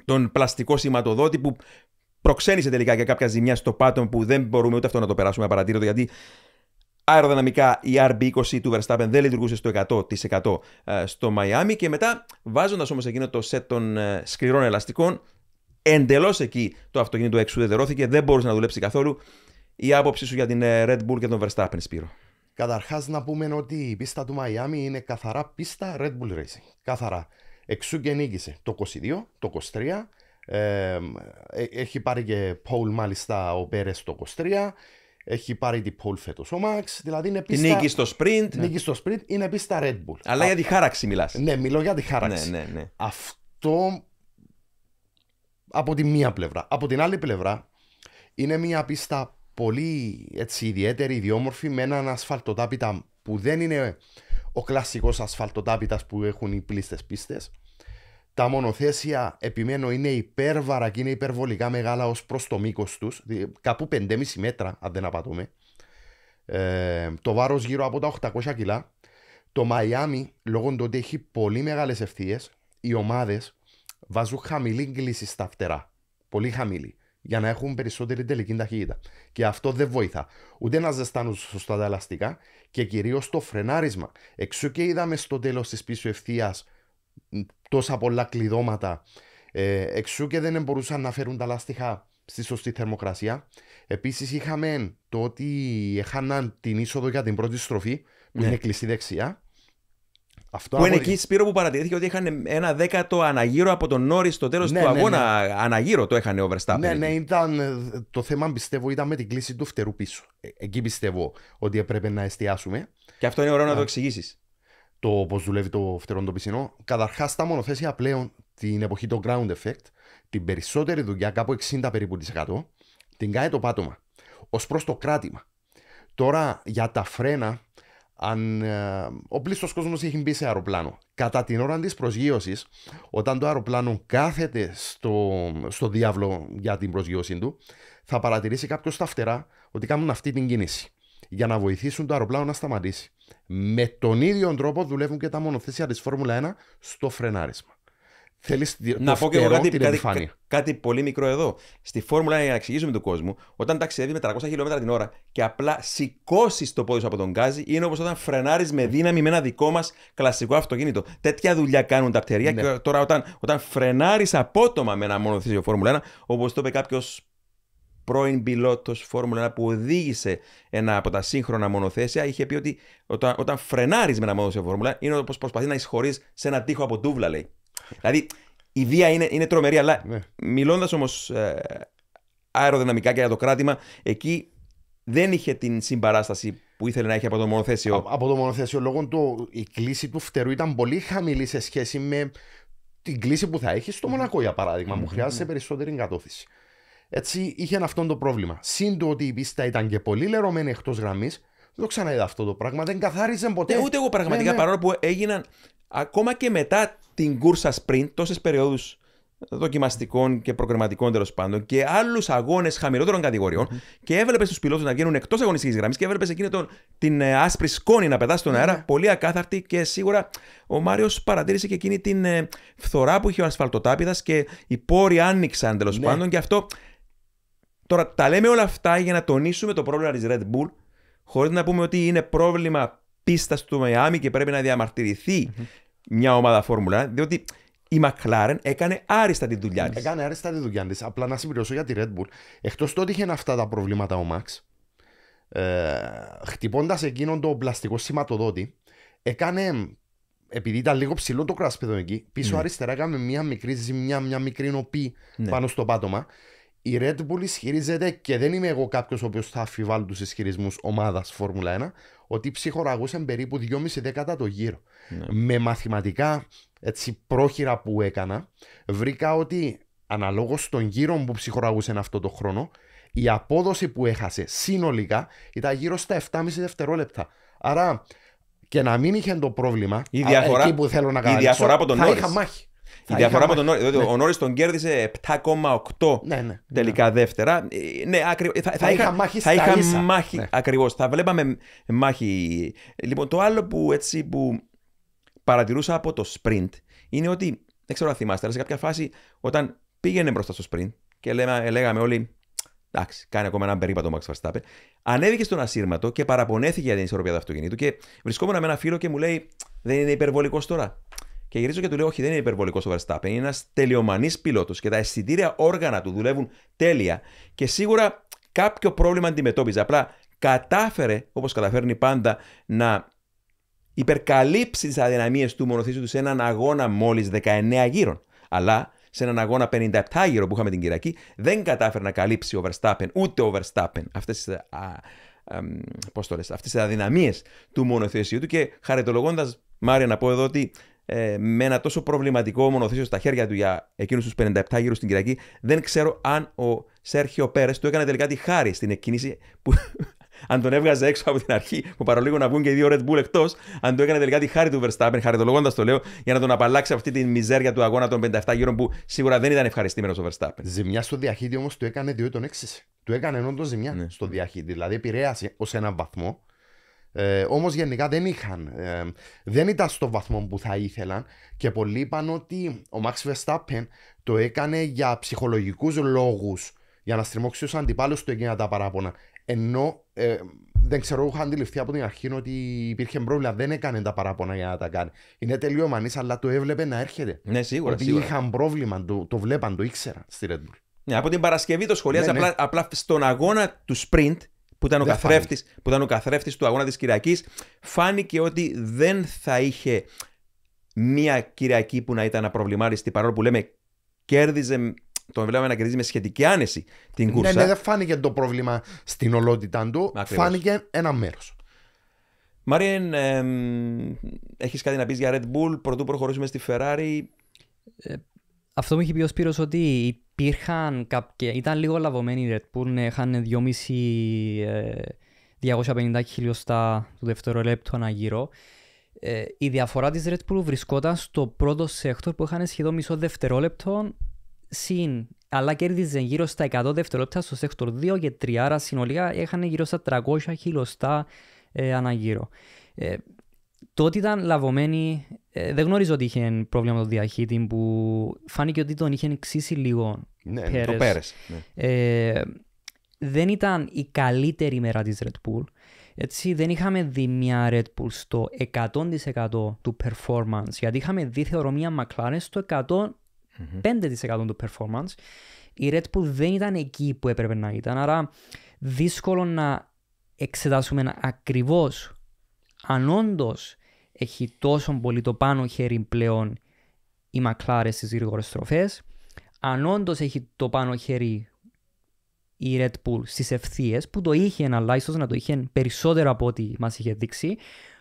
τον πλαστικό σηματοδότη που προξένησε τελικά και κάποια ζημιά στο πάτωμα που δεν μπορούμε ούτε αυτό να το περάσουμε απαρατήρητο γιατί αεροδυναμικά η RB20 του Verstappen δεν λειτουργούσε στο 100% ε, στο Μαϊάμι και μετά βάζοντας όμως εκείνο το σετ των ε, σκληρών ελαστικών εντελώς εκεί το αυτοκίνητο εξουδετερώθηκε, δεν μπορούσε να δουλέψει καθόλου η άποψή σου για την ε, Red Bull και τον Verstappen Σπύρο. Καταρχάς, να πούμε ότι η πίστα του Μαϊάμι είναι καθαρά πίστα Red Bull Racing. Καθαρά. Εξού και νίκησε το 22, το 23. έχει πάρει και Paul μάλιστα ο Πέρες το 23. Έχει πάρει την pole φέτος ο Max, δηλαδή είναι πίστα... Νίκη στο sprint. Νίκη στο sprint, είναι πίστα Red Bull. Αλλά για τη χάραξη μιλάς. Ναι, μιλώ για τη χάραξη. Ναι, ναι, ναι. Αυτό από τη μία πλευρά. Από την άλλη πλευρά, είναι μια πίστα πολύ έτσι, ιδιαίτερη, ιδιόμορφη, με έναν ασφαλτοτάπιτα που δεν είναι ο κλασικός ασφαλτοτάπητας που έχουν οι πλήστες πίστες. Τα μονοθέσια, επιμένω, είναι υπέρβαρα και είναι υπερβολικά μεγάλα ως προς το μήκος τους, κάπου 5,5 μέτρα, αν δεν απατούμε. Ε, το βάρος γύρω από τα 800 κιλά. Το Μαϊάμι, λόγω του ότι έχει πολύ μεγάλες ευθείες, οι ομάδες βάζουν χαμηλή κλίση στα φτερά. Πολύ χαμηλή. Για να έχουν περισσότερη τελική ταχύτητα. Και αυτό δεν βοηθά. Ούτε να ζεστάνουν σωστά τα ελαστικά και κυρίως το φρενάρισμα. Εξού και είδαμε στο τέλος της πίσω ευθείας τόσα πολλά κλειδώματα. Ε, εξού και δεν μπορούσαν να φέρουν τα λάστιχα στη σωστή θερμοκρασία. Επίσης είχαμε το ότι έχαναν την είσοδο για την πρώτη στροφή που ναι. είναι κλειστή δεξιά. Αυτό που είναι εκεί, Σπύρο, που παρατηρήθηκε ότι είχαν ένα δέκατο αναγύρω από τον Νόρι στο τέλος ναι, του ναι, αγώνα. Ναι. Αναγύρω το είχαν ο Verstappen. Ναι, ναι, ήταν, το θέμα πιστεύω ήταν με την κλίση του φτερού πίσω. Ε, εκεί πιστεύω ότι έπρεπε να εστιάσουμε. Και αυτό είναι ωραίο να το εξηγήσεις το πώς δουλεύει το φτερόντο το πισινό. Καταρχάς, τα μονοθέσια πλέον την εποχή των ground effect, την περισσότερη δουλειά, κάπου 60 περίπου της 100, την κάνει το πάτωμα. Ως προς το κράτημα. Τώρα για τα φρένα, αν ε, ο πλήστος κόσμος έχει μπει σε αεροπλάνο. Κατά την ώρα της προσγείωσης, όταν το αεροπλάνο κάθεται στο, στο διάβλο για την προσγείωσή του, θα παρατηρήσει κάποιος στα φτερά ότι κάνουν αυτή την κίνηση για να βοηθήσουν το αεροπλάνο να σταματήσει. Με τον ίδιο τρόπο δουλεύουν και τα μονοθέσια της Φόρμουλα 1 στο φρενάρισμα. Θέλεις να πω και εγώ κάτι, κάτι, πολύ μικρό εδώ. Στη Φόρμουλα 1, για να εξηγήσουμε τον κόσμο, όταν ταξιδεύει με 300 χιλιόμετρα την ώρα και απλά σηκώσεις το πόδι σου από τον γκάζι, είναι όπως όταν φρενάρεις με δύναμη με ένα δικό μας κλασικό αυτοκίνητο. Τέτοια δουλειά κάνουν τα πτερία. Ναι. Και τώρα, όταν, όταν φρενάρεις απότομα με ένα μονοθέσιο Φόρμουλα 1, όπως το είπε κάποιος πρώην πιλότος Φόρμουλα 1 που οδήγησε ένα από τα σύγχρονα μονοθέσια, είχε πει ότι όταν, όταν φρενάρεις με ένα μονοθέσιο Φόρμουλα είναι όπως προσπαθείς να εισχωρείς σε ένα τοίχο από τούβλα, λέει. Δηλαδή, η βία είναι, είναι τρομερή, αλλά ναι. μιλώντας όμως ε, αεροδυναμικά και για το κράτημα, εκεί δεν είχε την συμπαράσταση που ήθελε να έχει από το μονοθέσιο. Α, από το μονοθέσιο, λόγω του η κλίση του φτερού ήταν πολύ χαμηλή σε σχέση με την κλίση που θα έχεις στο Μονακό, για παράδειγμα, mm-hmm. περισσότερη εγκατώθηση. Έτσι είχε αυτό το πρόβλημα. Συν το ότι η πίστα ήταν και πολύ λερωμένη εκτός γραμμής, δεν το ξαναείδα αυτό το πράγμα. Δεν καθάριζε ποτέ. Ε, ούτε εγώ πραγματικά ναι, ναι, παρόλο που έγιναν ακόμα και μετά την κούρσα sprint τόσες περιόδους δοκιμαστικών και προγραμματικών τέλος πάντων και άλλους αγώνες χαμηλότερων κατηγοριών και έβλεπες τους πιλότους να βγαίνουν εκτός αγωνιστικής γραμμής και έβλεπες εκείνη τον, την ε, άσπρη σκόνη να πετάς στον ναι, αέρα, ναι. πολύ ακάθαρτη και σίγουρα ο Μάριος παρατήρησε και εκείνη την ε, φθορά που είχε ο ασφαλτοτάπηδας και οι πόροι άνοιξαν τέλος πάντων και αυτό Τώρα τα λέμε όλα αυτά για να τονίσουμε το πρόβλημα της Red Bull, χωρίς να πούμε ότι είναι πρόβλημα πίστας του Μαϊάμι και πρέπει να διαμαρτυρηθει mm-hmm. μια ομάδα Φόρμουλα, διότι η McLaren έκανε άριστα τη δουλειά της. Έκανε άριστα τη δουλειά της. Απλά να συμπληρώσω για τη Red Bull. Εκτός το ότι είχε αυτά τα προβλήματα ο Max, ε, χτυπώντας εκείνον το πλαστικό σηματοδότη, έκανε. Επειδή ήταν λίγο ψηλό το κράσπιδο εκεί, πίσω ναι. αριστερά έκανε μια μικρή ζημιά, μια μικρή νοπή ναι. πάνω στο πάτωμα η Red Bull ισχυρίζεται και δεν είμαι εγώ κάποιος ο οποίος θα αφιβάλλει τους ισχυρισμούς ομάδας Φόρμουλα 1 ότι ψυχοραγούσε περίπου 2,5 το γύρο. Ναι. Με μαθηματικά έτσι πρόχειρα που έκανα, βρήκα ότι αναλόγως των γύρων που ψυχοραγούσε αυτό το χρόνο, η απόδοση που έχασε συνολικά ήταν γύρω στα 7,5 δευτερόλεπτα. Άρα και να μην είχε το πρόβλημα η διαφορά, εκεί που θέλω να καταλήξω, διαφορά από θα είχα μάχη. Η διαφορά με τον Νόρι. Δηλαδή, ναι. Ο Νόρις τον κέρδισε 7,8 ναι, ναι, τελικά ναι. δεύτερα. Ναι, ακρι... θα, θα, θα, είχα, μάχη θα είχα ίσα. μάχη. Ναι. Ακριβώς. Θα βλέπαμε μάχη. Λοιπόν, το άλλο που, έτσι, που παρατηρούσα από το sprint είναι ότι. Δεν ξέρω αν θυμάστε, αλλά σε κάποια φάση όταν πήγαινε μπροστά στο sprint και λέγαμε όλοι. Εντάξει, κάνει ακόμα έναν περίπατο ο Max Verstappen. Ανέβηκε στον ασύρματο και παραπονέθηκε για την ισορροπία του αυτοκινήτου και βρισκόμουν με ένα φίλο και μου λέει: Δεν είναι υπερβολικός τώρα. Και γυρίζω και του λέω: Όχι, δεν είναι υπερβολικός ο Verstappen. Είναι ένας τελειωμανή πιλότος και τα αισθητήρια όργανα του δουλεύουν τέλεια. Και σίγουρα κάποιο πρόβλημα αντιμετώπιζε. Απλά κατάφερε, όπως καταφέρνει πάντα, να υπερκαλύψει τις αδυναμίες του μονοθήσου του σε έναν αγώνα μόλις 19 γύρων. Αλλά σε έναν αγώνα 57 γύρω που είχαμε την Κυριακή, δεν κατάφερε να καλύψει ο Verstappen, ούτε ο Verstappen, αυτές τις αυτές του μονοθεσίου του και χαριτολογώντας Μάρια να πω εδώ ότι ε, με ένα τόσο προβληματικό μονοθέσιο στα χέρια του για εκείνους τους 57 γύρους στην Κυριακή, δεν ξέρω αν ο Σέρχιο Πέρες του έκανε τελικά τη χάρη στην εκκίνηση που. αν τον έβγαζε έξω από την αρχή, που παρολίγο να βγουν και οι δύο Red Bull εκτός, αν το έκανε τελικά τη χάρη του Verstappen, χαριτολογώντας το λέω, για να τον απαλλάξει αυτή τη μιζέρια του αγώνα των 57 γύρων που σίγουρα δεν ήταν ευχαριστημένος ο Verstappen. Ζημιά στο διαχείρι όμω το έκανε διότι τον έξισε. Του έκανε όντως ζημιά ναι. στο διαχείρι. Δηλαδή επηρέασε ως έναν βαθμό ε, Όμως γενικά δεν είχαν. Ε, δεν ήταν στο βαθμό που θα ήθελαν και πολλοί είπαν ότι ο Max Verstappen το έκανε για ψυχολογικούς λόγους για να στριμώξει του αντιπάλου του εκείνα τα παράπονα. Ενώ ε, δεν ξέρω, είχα αντιληφθεί από την αρχή ότι υπήρχε πρόβλημα. Δεν έκανε τα παράπονα για να τα κάνει. Είναι τελείω αλλά το έβλεπε να έρχεται. Ναι, σίγουρα. Ότι σίγουρα. είχαν πρόβλημα, το, το βλέπαν, το ήξερα στη Red Bull. Ναι, από την Παρασκευή το σχολιάζει. Ναι, ναι. απλά στον αγώνα του sprint που ήταν ο καθρέφτη καθρέφτης του αγώνα της Κυριακής φάνηκε ότι δεν θα είχε μία Κυριακή που να ήταν απροβλημάριστη, παρόλο που λέμε κέρδιζε τον βλέπαμε να κερδίζει με σχετική άνεση την ναι, κούρσα. Ναι, δεν φάνηκε το πρόβλημα στην ολότητά του, φάνηκε ένα μέρος. Μάριεν, έχεις κάτι να πεις για Red Bull, πρωτού προχωρήσουμε στη Ferrari. Ε, αυτό μου είχε πει ο Σπύρος ότι υπήρχαν κάποια, ήταν λίγο λαβωμένοι οι Red Bull, ναι, είχαν 2,5-250 ε, χιλιοστά του δευτερολέπτου ανά γύρω. Ε, η διαφορά της Red Bull βρισκόταν στο πρώτο σεκτορ που είχαν σχεδόν μισό δευτερόλεπτο συν, αλλά κέρδιζε γύρω στα 100 δευτερόλεπτα στο σεκτορ 2 και 3, άρα συνολικά είχαν γύρω στα 300 χιλιοστά ε, ανά γύρω. Ε, τότε ήταν λαβωμένοι ε, δεν γνωρίζω ότι είχε πρόβλημα με το διαχύτη που φάνηκε ότι τον είχε ξύσει λίγο. Ναι, ναι το πέρες. Ναι. Ε, δεν ήταν η καλύτερη μέρα της Red Bull. Έτσι, δεν είχαμε δει μια Red Bull στο 100% του performance, γιατί είχαμε δει θεωρώ μια McLaren στο 105% του performance. Η Red Bull δεν ήταν εκεί που έπρεπε να ήταν, άρα δύσκολο να εξετάσουμε ακριβώς αν όντως έχει τόσο πολύ το πάνω χέρι πλέον η Μακλάρες στις γρήγορες στροφές. Αν όντως έχει το πάνω χέρι η Red Bull στις ευθείες που το είχε αλλά ίσως να το είχε περισσότερο από ό,τι μας είχε δείξει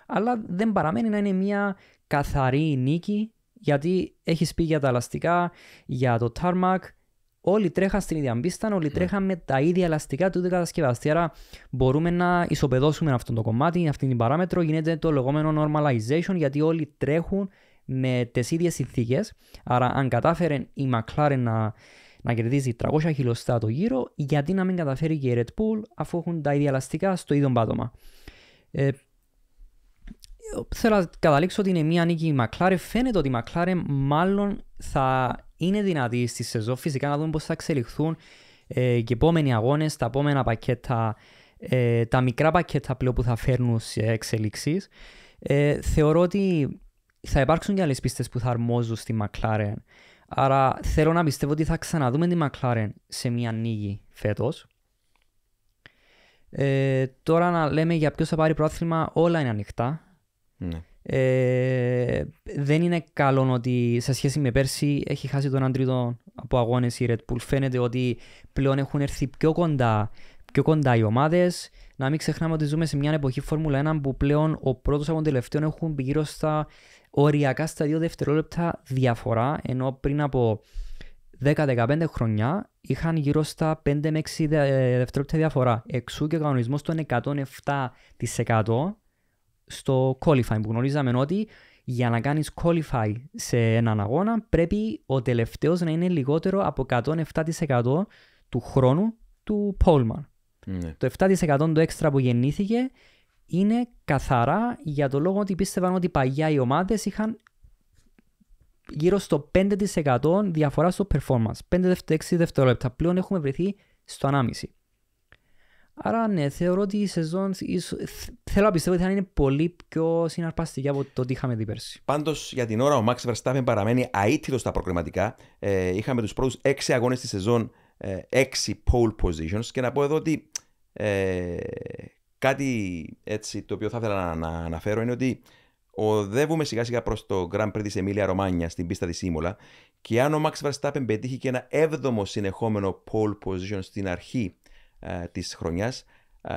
αλλά δεν παραμένει να είναι μια καθαρή νίκη γιατί έχεις πει για τα ελαστικά, για το τάρμακ. Όλοι τρέχαν στην ίδια πίστα, όλοι ναι. τρέχαν με τα ίδια ελαστικά του κατασκευαστή. Άρα μπορούμε να ισοπεδώσουμε αυτό το κομμάτι, αυτή την παράμετρο. Γίνεται το λεγόμενο normalization, γιατί όλοι τρέχουν με τις ίδιες συνθήκες. Άρα, αν κατάφερε η McLaren να, να κερδίζει 300 χιλιοστά το γύρο, γιατί να μην καταφέρει και η Red Bull, αφού έχουν τα ίδια ελαστικά στο ίδιο πάτωμα. Ε, θέλω να καταλήξω ότι είναι μία νίκη η McLaren. Φαίνεται ότι η McLaren μάλλον θα είναι δυνατή στη σεζόν. Φυσικά να δούμε πώς θα εξελιχθούν ε, και επόμενοι αγώνες, τα επόμενα πακέτα, ε, τα μικρά πακέτα πλέον που θα φέρνουν σε εξελίξεις. Ε, θεωρώ ότι θα υπάρξουν και άλλες πίστες που θα αρμόζουν στη McLaren. Άρα θέλω να πιστεύω ότι θα ξαναδούμε τη McLaren σε μια νίκη φέτος. Ε, τώρα να λέμε για ποιος θα πάρει πρόθυμα, όλα είναι ανοιχτά. Ναι. Ε, δεν είναι καλό ότι σε σχέση με πέρσι έχει χάσει τον αντρίτο από αγώνες η Red Bull. Φαίνεται ότι πλέον έχουν έρθει πιο κοντά, πιο κοντά οι ομάδες. Να μην ξεχνάμε ότι ζούμε σε μια εποχή Φόρμουλα 1 που πλέον ο πρώτος από τον τελευταίο έχουν γύρω στα οριακά στα δύο δευτερόλεπτα διαφορά, ενώ πριν από 10-15 χρονιά είχαν γύρω στα 5 με 6 ε, δευτερόλεπτα διαφορά. Εξού και ο κανονισμός των 107% στο Qualify, που γνωρίζαμε ότι για να κάνεις qualify σε έναν αγώνα πρέπει ο τελευταίος να είναι λιγότερο από 107% του χρόνου του Πόλμαν. Ναι. Το 7% το έξτρα που γεννήθηκε είναι καθαρά για το λόγο ότι πίστευαν ότι παγιά οι ομάδες είχαν γύρω στο 5% διαφορά στο performance. 5-6 δευτερόλεπτα. Πλέον έχουμε βρεθεί στο 1,5%. Άρα ναι, θεωρώ ότι η σεζόν θέλω να πιστεύω ότι θα είναι πολύ πιο συναρπαστική από το τι είχαμε δει πέρσι. Πάντως για την ώρα ο Max Verstappen παραμένει αίτητος στα προκριματικά. Ε, είχαμε τους πρώτους 6 αγώνε τη σεζόν, 6 ε, pole positions. Και να πω εδώ ότι ε, κάτι έτσι το οποίο θα ήθελα να, αναφέρω είναι ότι οδεύουμε σιγά σιγά προς το Grand Prix της Εμίλια Ρωμάνια στην πίστα της Σίμολα. Και αν ο Max Verstappen πετύχει και ένα 7ο συνεχόμενο pole position στην αρχή Τη ε, της χρονιάς ε,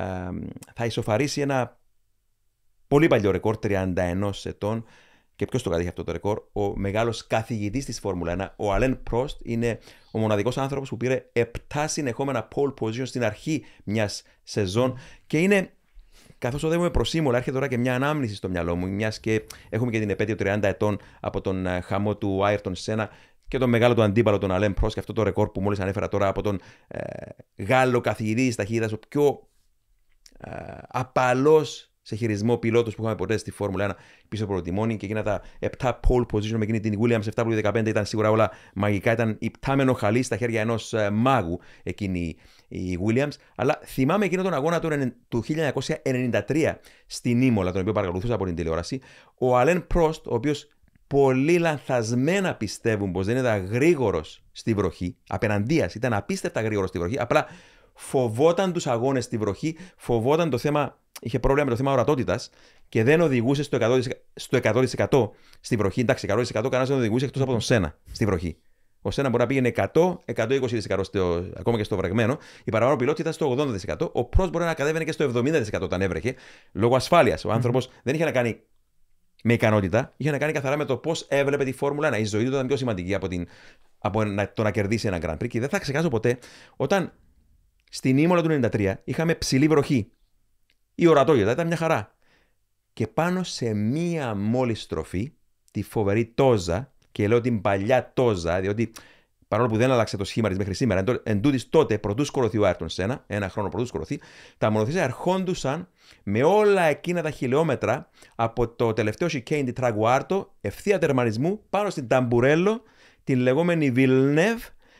θα ισοφαρίσει ένα πολύ παλιό ρεκόρ 31 ετών και ποιος το κατέχει αυτό το ρεκόρ, ο μεγάλος καθηγητής της Φόρμουλα 1, ο Αλέν Πρόστ, είναι ο μοναδικός άνθρωπος που πήρε 7 συνεχόμενα pole position στην αρχή μιας σεζόν. Και είναι, καθώς οδεύουμε προς σύμβολα, έρχεται τώρα και μια ανάμνηση στο μυαλό μου, μιας και έχουμε και την επέτειο 30 ετών από τον ε, χαμό του Άιρτον Σένα και τον μεγάλο του αντίπαλο, τον Αλέμ Πρόστ και αυτό το ρεκόρ που μόλις ανέφερα τώρα από τον ε, Γάλλο καθηγητή τη ταχύτητα, ο πιο ε, απαλός σε χειρισμό πιλότος που είχαμε ποτέ στη Φόρμουλα 1 πίσω από το τιμόνι. Και εκείνα τα 7 pole position με εκείνη την Williams 7 που 15 ήταν σίγουρα όλα μαγικά. Ήταν υπτάμενο χαλί στα χέρια ενός ε, μάγου εκείνη η Williams. Αλλά θυμάμαι εκείνο τον αγώνα του 1993 στην Ήμολα, τον οποίο παρακολουθούσα από την τηλεόραση. Ο Αλέν Πρόστ, ο οποίος Πολύ λανθασμένα πιστεύουν πως δεν ήταν γρήγορος στη βροχή. Απέναντίας ήταν απίστευτα γρήγορος στη βροχή. Απλά φοβόταν τους αγώνες στη βροχή, φοβόταν το θέμα. Είχε πρόβλημα με το θέμα ορατότητας και δεν οδηγούσε στο 100%, στο 100% στη βροχή. Εντάξει, 100% κανένας δεν οδηγούσε εκτός από τον Σένα στη βροχή. Ο Σένα μπορεί να πήγαινε 100, 120% ακόμα και στο βρεγμένο. Η παραπάνω πιλότη ήταν στο 80%. Ο Πρό μπορεί να κατέβαινε και στο 70% όταν έβρεχε. Λόγω ασφάλειας. Ο άνθρωπος δεν είχε να κάνει με ικανότητα είχε να κάνει καθαρά με το πώς έβλεπε τη Φόρμουλα 1. Η ζωή του ήταν πιο σημαντική από, την, από το να κερδίσει ένα Grand Prix. Και δεν θα ξεχάσω ποτέ όταν στην ήμολα του 93 είχαμε ψηλή βροχή. Η ορατότητα ήταν μια χαρά. Και πάνω σε μία μόλις στροφή, τη φοβερή τόζα, και λέω την παλιά τόζα, διότι παρόλο που δεν άλλαξε το σχήμα της μέχρι σήμερα, εν, τούτης τότε πρωτού σκορωθεί ο Άρτον Σένα, ένα χρόνο πρωτού σκορωθεί, τα μονοθήσια ερχόντουσαν με όλα εκείνα τα χιλιόμετρα από το τελευταίο Σικέιντι Τραγουάρτο, ευθεία τερματισμού, πάνω στην Ταμπουρέλο, την λεγόμενη Βιλνεύ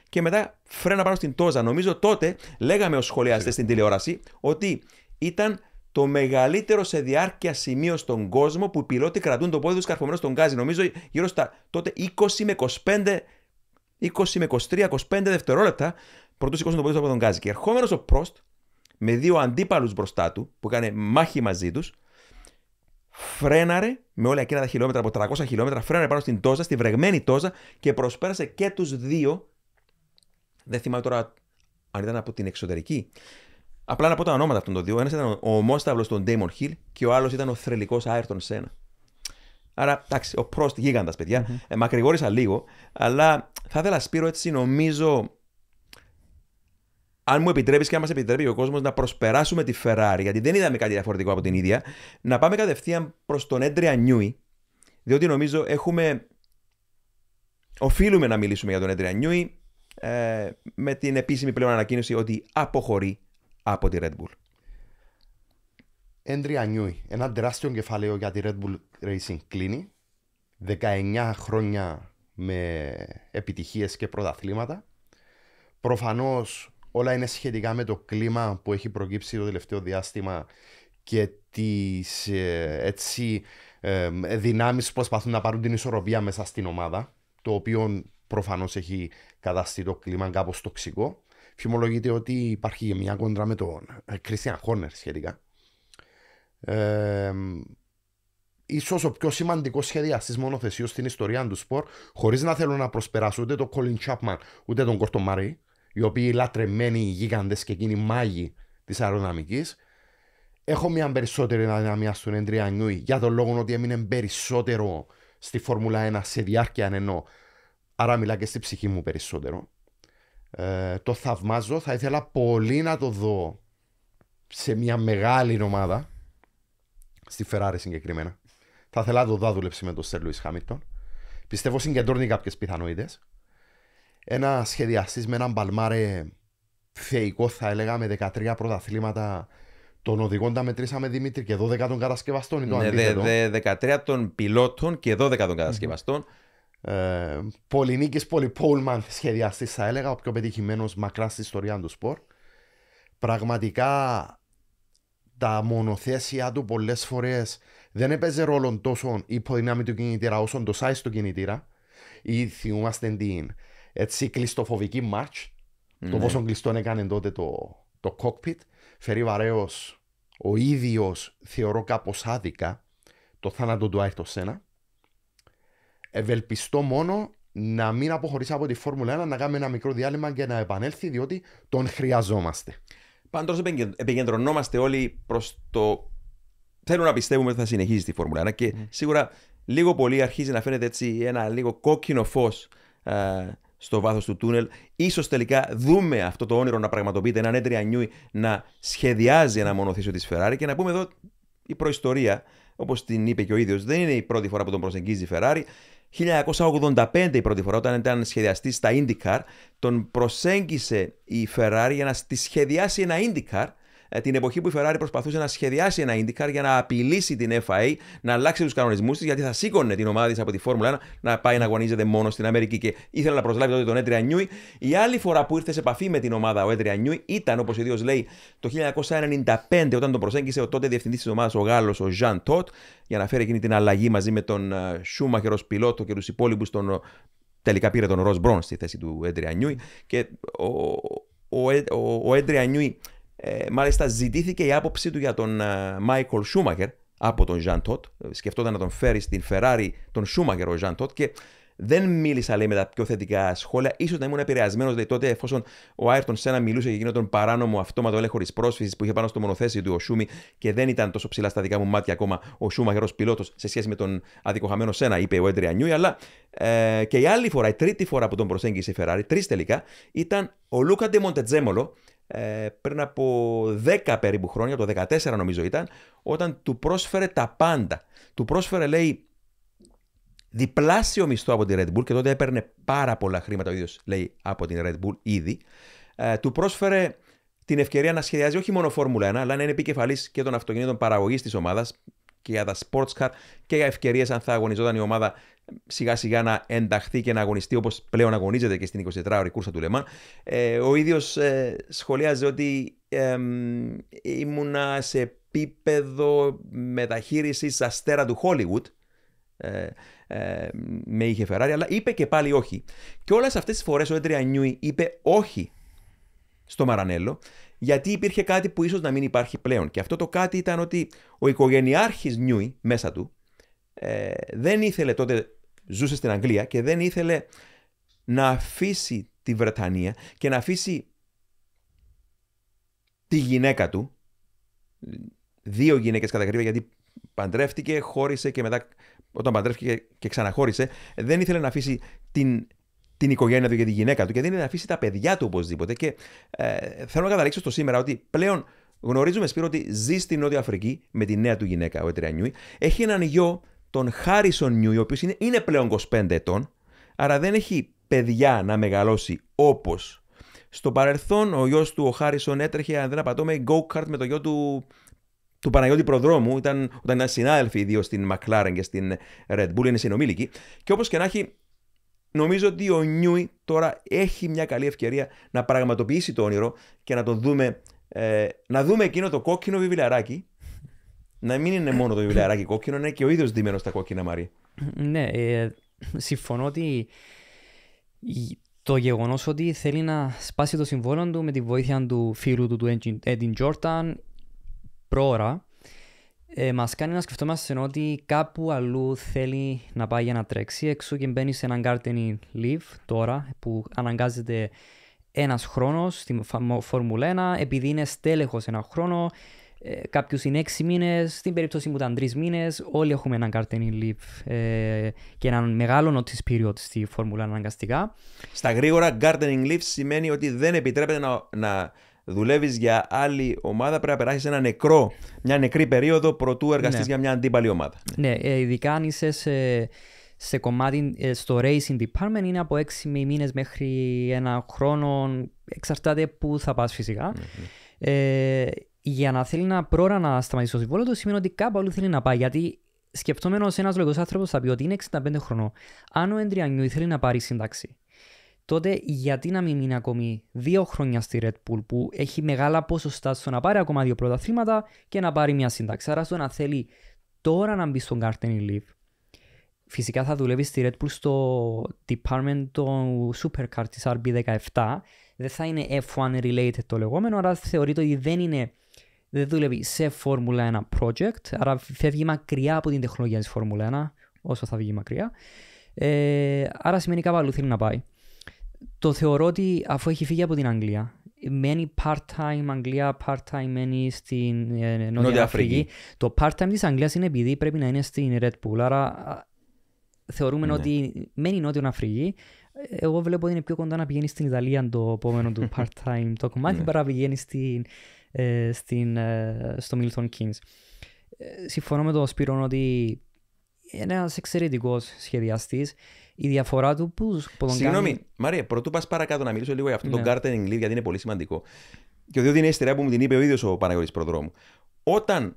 και μετά φρένα πάνω στην Τόζα. Νομίζω τότε λέγαμε ως σχολιαστές στην τηλεόραση ότι ήταν το μεγαλύτερο σε διάρκεια σημείο στον κόσμο που οι πιλότοι κρατούν το πόδι τους καρφωμένος στον γκάζι. Νομίζω γύρω στα τότε 20 με 25 20 με 23, 25 δευτερόλεπτα πρωτού σηκώσουν τον πόδι από τον Γκάζι. Και ερχόμενος ο Πρόστ με δύο αντίπαλους μπροστά του που έκανε μάχη μαζί τους, φρέναρε με όλα εκείνα τα χιλιόμετρα από 300 χιλιόμετρα, φρέναρε πάνω στην τόζα, στη βρεγμένη τόζα και προσπέρασε και τους δύο. Δεν θυμάμαι τώρα αν ήταν από την εξωτερική. Απλά να πω τα ονόματα αυτών των δύο. Ένας ήταν ο ομόσταυλο των Ντέιμον Χιλ και ο άλλος ήταν ο θρελικό Άιρτον Σένα. Άρα, εντάξει, ο προ γίγαντας, παιδιά. Mm-hmm. μακρηγόρησα λίγο, αλλά θα ήθελα, Σπύρο, έτσι νομίζω. Αν μου επιτρέπεις και αν μας επιτρέπει ο κόσμος να προσπεράσουμε τη Ferrari, γιατί δεν είδαμε κάτι διαφορετικό από την ίδια, να πάμε κατευθείαν προς τον Έντρια Νιούι, διότι νομίζω έχουμε. Οφείλουμε να μιλήσουμε για τον Έντρια Νιούι ε, με την επίσημη πλέον ανακοίνωση ότι αποχωρεί από τη Red Bull. Έντρια Νιούι, ένα τεράστιο κεφαλαίο για τη Red Bull Racing κλείνει. 19 χρόνια με επιτυχίες και πρωταθλήματα. Προφανώς όλα είναι σχετικά με το κλίμα που έχει προκύψει το τελευταίο διάστημα και τις ε, έτσι ε, δυνάμεις που προσπαθούν να πάρουν την ισορροπία μέσα στην ομάδα το οποίο προφανώς έχει καταστεί το κλίμα κάπως τοξικό. Φημολογείται ότι υπάρχει μια κόντρα με τον Κρίστιαν ε, Χόνερ σχετικά ε, ίσως ο πιο σημαντικός σχεδιαστής μονοθεσίου στην ιστορία του σπορ, χωρίς να θέλω να προσπεράσω ούτε τον Colin Chapman ούτε τον Κόρτο Μαρή, οι οποίοι λατρεμένοι γίγαντες και εκείνοι μάγοι της αεροδυναμικής. Έχω μια περισσότερη δυναμία στον Εντρία Νιούι για τον λόγο ότι έμεινε περισσότερο στη Φόρμουλα 1 σε διάρκεια ενώ. Άρα μιλά και στη ψυχή μου περισσότερο. Ε, το θαυμάζω. Θα ήθελα πολύ να το δω σε μια μεγάλη ομάδα στη Φεράρη συγκεκριμένα. Θα ήθελα να το δω με τον Σερ Λουί Χάμιλτον. Πιστεύω συγκεντρώνει κάποιες πιθανότητες. Ένα σχεδιαστής με έναν παλμάρε θεϊκό, θα έλεγα, με 13 πρωταθλήματα των οδηγών τα μετρήσαμε Δημήτρη και 12 των κατασκευαστών. Είναι το ναι, αντίθετο. Δε, δε, 13 των πιλότων και 12 των κατασκευαστων το ναι δε 13 των πιλοτων και 12 των κατασκευαστων mm hmm Ε, Πολυνίκης Πολυπόλμαν σχεδιαστής, θα έλεγα, ο πιο πετυχημένος μακράς στην ιστορία του σπορ. Πραγματικά τα μονοθέσια του πολλές φορές δεν έπαιζε ρόλο τόσο η υποδυνάμη του κινητήρα όσο το size του κινητήρα. Ή θυμούμαστε την έτσι κλειστοφοβική match. ναι. το πόσο κλειστό έκανε τότε το, το cockpit. Φέρει βαρέως ο ίδιος, θεωρώ κάπως άδικα, το θάνατο του Άιρτο Σένα. Ευελπιστώ μόνο να μην αποχωρήσει από τη Φόρμουλα 1, να κάνουμε ένα μικρό διάλειμμα και να επανέλθει, διότι τον χρειαζόμαστε. Πάντως επικεντρωνόμαστε όλοι προς το. Θέλω να πιστεύουμε ότι θα συνεχίσει τη Φόρμουλα 1 και σίγουρα λίγο πολύ αρχίζει να φαίνεται έτσι ένα λίγο κόκκινο φως στο βάθος του τούνελ. σω τελικά δούμε αυτό το όνειρο να πραγματοποιείται, έναν έντρια νιού να σχεδιάζει ένα μονοθήσιο της Ferrari και να πούμε εδώ η προϊστορία. Όπως την είπε και ο ίδιος, δεν είναι η πρώτη φορά που τον προσεγγίζει η Ferrari. 1985 η πρώτη φορά, όταν ήταν σχεδιαστής στα IndyCar, τον προσέγγισε η Ferrari για να τη σχεδιάσει ένα IndyCar ε, την εποχή που η Ferrari προσπαθούσε να σχεδιάσει ένα IndyCar για να απειλήσει την FIA να αλλάξει τους κανονισμούς της, γιατί θα σήκωνε την ομάδα της από τη Φόρμουλα 1 να πάει να αγωνίζεται μόνο στην Αμερική. Και ήθελε να προσλάβει τότε τον Έντρια Νιούι. Η άλλη φορά που ήρθε σε επαφή με την ομάδα ο Έντρια Νιούι ήταν, όπως ιδίω λέει, το 1995, όταν τον προσέγγισε ο τότε διευθυντής της ομάδας, ο Γάλλος, ο Ζαν Τότ, για να φέρει εκείνη την αλλαγή μαζί με τον Σούμαχερ ως πιλότο και τους υπόλοιπους τον. Τελικά πήρε τον Ρο Μπρόν στη θέση του Έντρια Νιούι και ο, ο, ο, ο Έντρια Νιούι ε, μάλιστα, ζητήθηκε η άποψή του για τον Μάικολ uh, Σούμακερ από τον Ζαν Τότ. Σκεφτόταν να τον φέρει στην Ferrari τον Σούμακερ ο Ζαν Τότ και δεν μίλησα λέει, με τα πιο θετικά σχόλια. σω να ήμουν επηρεασμένος λέει τότε, εφόσον ο Άιρτον Σένα μιλούσε για εκείνο τον παράνομο αυτόματο έλεγχο της πρόσφυσης που είχε πάνω στο μονοθέσιο του ο Σούμι και δεν ήταν τόσο ψηλά στα δικά μου μάτια ακόμα ο Σούμαχερ ως πιλότος σε σχέση με τον αδικοχαμένο Σένα, είπε ο Έντρια Νιούι. Αλλά ε, και η άλλη φορά, η τρίτη φορά που τον προσέγγισε η Ferrari, τρεις τελικά, ήταν ο Λούκα Ντεμοντετζέμολο ε, πριν από 10 περίπου χρόνια, το 14 νομίζω ήταν, όταν του πρόσφερε τα πάντα. Του πρόσφερε, λέει, διπλάσιο μισθό από την Red Bull και τότε έπαιρνε πάρα πολλά χρήματα ο ίδιος, λέει, από την Red Bull ήδη. Ε, του πρόσφερε την ευκαιρία να σχεδιάζει όχι μόνο Φόρμουλα 1, αλλά να είναι επικεφαλής και των αυτοκινήτων παραγωγής της ομάδας και για τα sports car και για ευκαιρίες αν θα αγωνιζόταν η ομάδα σιγά σιγά να ενταχθεί και να αγωνιστεί όπως πλέον αγωνίζεται και στην 24ωρη κούρσα του Λεμάν. ο ίδιος ε, σχολιάζει ότι ε, ήμουνα σε επίπεδο μεταχείρισης αστέρα του Χόλιγουτ. Ε, ε, με είχε Φεράρι, αλλά είπε και πάλι όχι. Και όλες αυτές τις φορές ο Έντρια Νιούι είπε όχι στο Μαρανέλο, γιατί υπήρχε κάτι που ίσως να μην υπάρχει πλέον. Και αυτό το κάτι ήταν ότι ο οικογενειάρχης Νιούι μέσα του, ε, δεν ήθελε τότε ζούσε στην Αγγλία και δεν ήθελε να αφήσει τη Βρετανία και να αφήσει τη γυναίκα του, δύο γυναίκες κατά κρύβα γιατί παντρεύτηκε, χώρισε και μετά όταν παντρεύτηκε και ξαναχώρισε δεν ήθελε να αφήσει την, την οικογένεια του και τη γυναίκα του και δεν ήθελε να αφήσει τα παιδιά του οπωσδήποτε και ε, θέλω να καταλήξω στο σήμερα ότι πλέον γνωρίζουμε Σπύρο ότι ζει στην Νότια Αφρική με τη νέα του γυναίκα ο Ετριανιούι, έχει έναν γιο τον Χάρισον Νιού, ο οποίος είναι, είναι πλέον 25 ετών, άρα δεν έχει παιδιά να μεγαλώσει όπως. Στο παρελθόν, ο γιος του, ο Χάρισον, έτρεχε, αν δεν με go go-kart με το γιο του του Παναγιώτη Προδρόμου, ήταν, όταν ήταν συνάδελφοι οι δύο στην McLaren και στην Red Bull, είναι συνομήλικοι. Και όπως και να έχει, νομίζω ότι ο Νιούι τώρα έχει μια καλή ευκαιρία να πραγματοποιήσει το όνειρο και να το δούμε, ε, να δούμε εκείνο το κόκκινο βιβλιαράκι να μην είναι μόνο το βιβλιαράκι κόκκινο, είναι και ο ίδιος δίμενο τα κόκκινα μαρί. Ναι, ε, συμφωνώ ότι το γεγονός ότι θέλει να σπάσει το συμβόλαιο του με τη βοήθεια του φίλου του, του Έντιν Τζόρταν πρόωρα, ε, μας κάνει να σκεφτόμαστε ότι κάπου αλλού θέλει να πάει για να τρέξει έξω και μπαίνει σε έναν gardening leave τώρα που αναγκάζεται ένας χρόνος στη Φόρμουλα 1 επειδή είναι στέλεχος ένα χρόνο ε, κάποιους Κάποιου είναι έξι μήνες, στην περίπτωση που ήταν τρεις μήνες, όλοι έχουμε έναν καρτενή λιπ ε, και έναν μεγάλο notice period στη φόρμουλα αναγκαστικά. Στα γρήγορα, gardening leaf σημαίνει ότι δεν επιτρέπεται να, να δουλεύεις για άλλη ομάδα, πρέπει να περάσεις ένα νεκρό, μια νεκρή περίοδο προτού εργαστείς ναι. για μια αντίπαλη ομάδα. Ναι, ναι ε, ειδικά αν είσαι σε, σε κομμάτι, ε, στο racing department είναι από 6 μήνες μέχρι ένα χρόνο, εξαρτάται που θα πας φυσικά. Mm-hmm. Ε, για να θέλει να πρόωρα να σταματήσει το συμβόλαιο του, σημαίνει ότι κάπου αλλού θέλει να πάει. Γιατί σκεπτόμενος ένας λογικός άνθρωπος θα πει ότι είναι 65 χρονών. Αν ο Εντριανιού θέλει να πάρει σύνταξη, τότε γιατί να μην μείνει ακόμη δύο χρόνια στη Red Bull που έχει μεγάλα ποσοστά στο να πάρει ακόμα δύο πρωταθλήματα και να πάρει μια σύνταξη. Άρα στο να θέλει τώρα να μπει στον Garden Leaf, φυσικά θα δουλεύει στη Red Bull στο department του Supercar τη RB17. Δεν θα είναι F1 related το λεγόμενο, άρα θεωρείται ότι δεν είναι δεν δουλεύει σε Formula 1 project, άρα φεύγει μακριά από την τεχνολογία της Formula 1, όσο θα βγει μακριά. Ε, άρα σημαίνει κάπου αλλού θέλει να πάει. Το θεωρώ ότι αφού έχει φύγει από την Αγγλία, μένει part-time Αγγλία, part-time μένει στην ε, Νότια Αφρική. Το part-time της Αγγλίας είναι επειδή πρέπει να είναι στην Red Bull, άρα θεωρούμε ναι. ότι μένει Νότια Αφρική, εγώ βλέπω ότι είναι πιο κοντά να πηγαίνει στην Ιταλία το επόμενο του part-time το κομμάτι ναι. παρά πηγαίνει στην ε, στην, ε, στο Milton Keynes. Ε, συμφωνώ με τον Σπυρόν ότι είναι ένας εξαιρετικός σχεδιαστής. Η διαφορά του που. τον Συγγνώμη, Μάρια, πρωτού πας παρακάτω να μιλήσω λίγο για αυτό ναι. τον gardening lead, γιατί είναι πολύ σημαντικό. Και διότι είναι η που μου την είπε ο ίδιος ο Παναγιώτης Προδρόμου. Όταν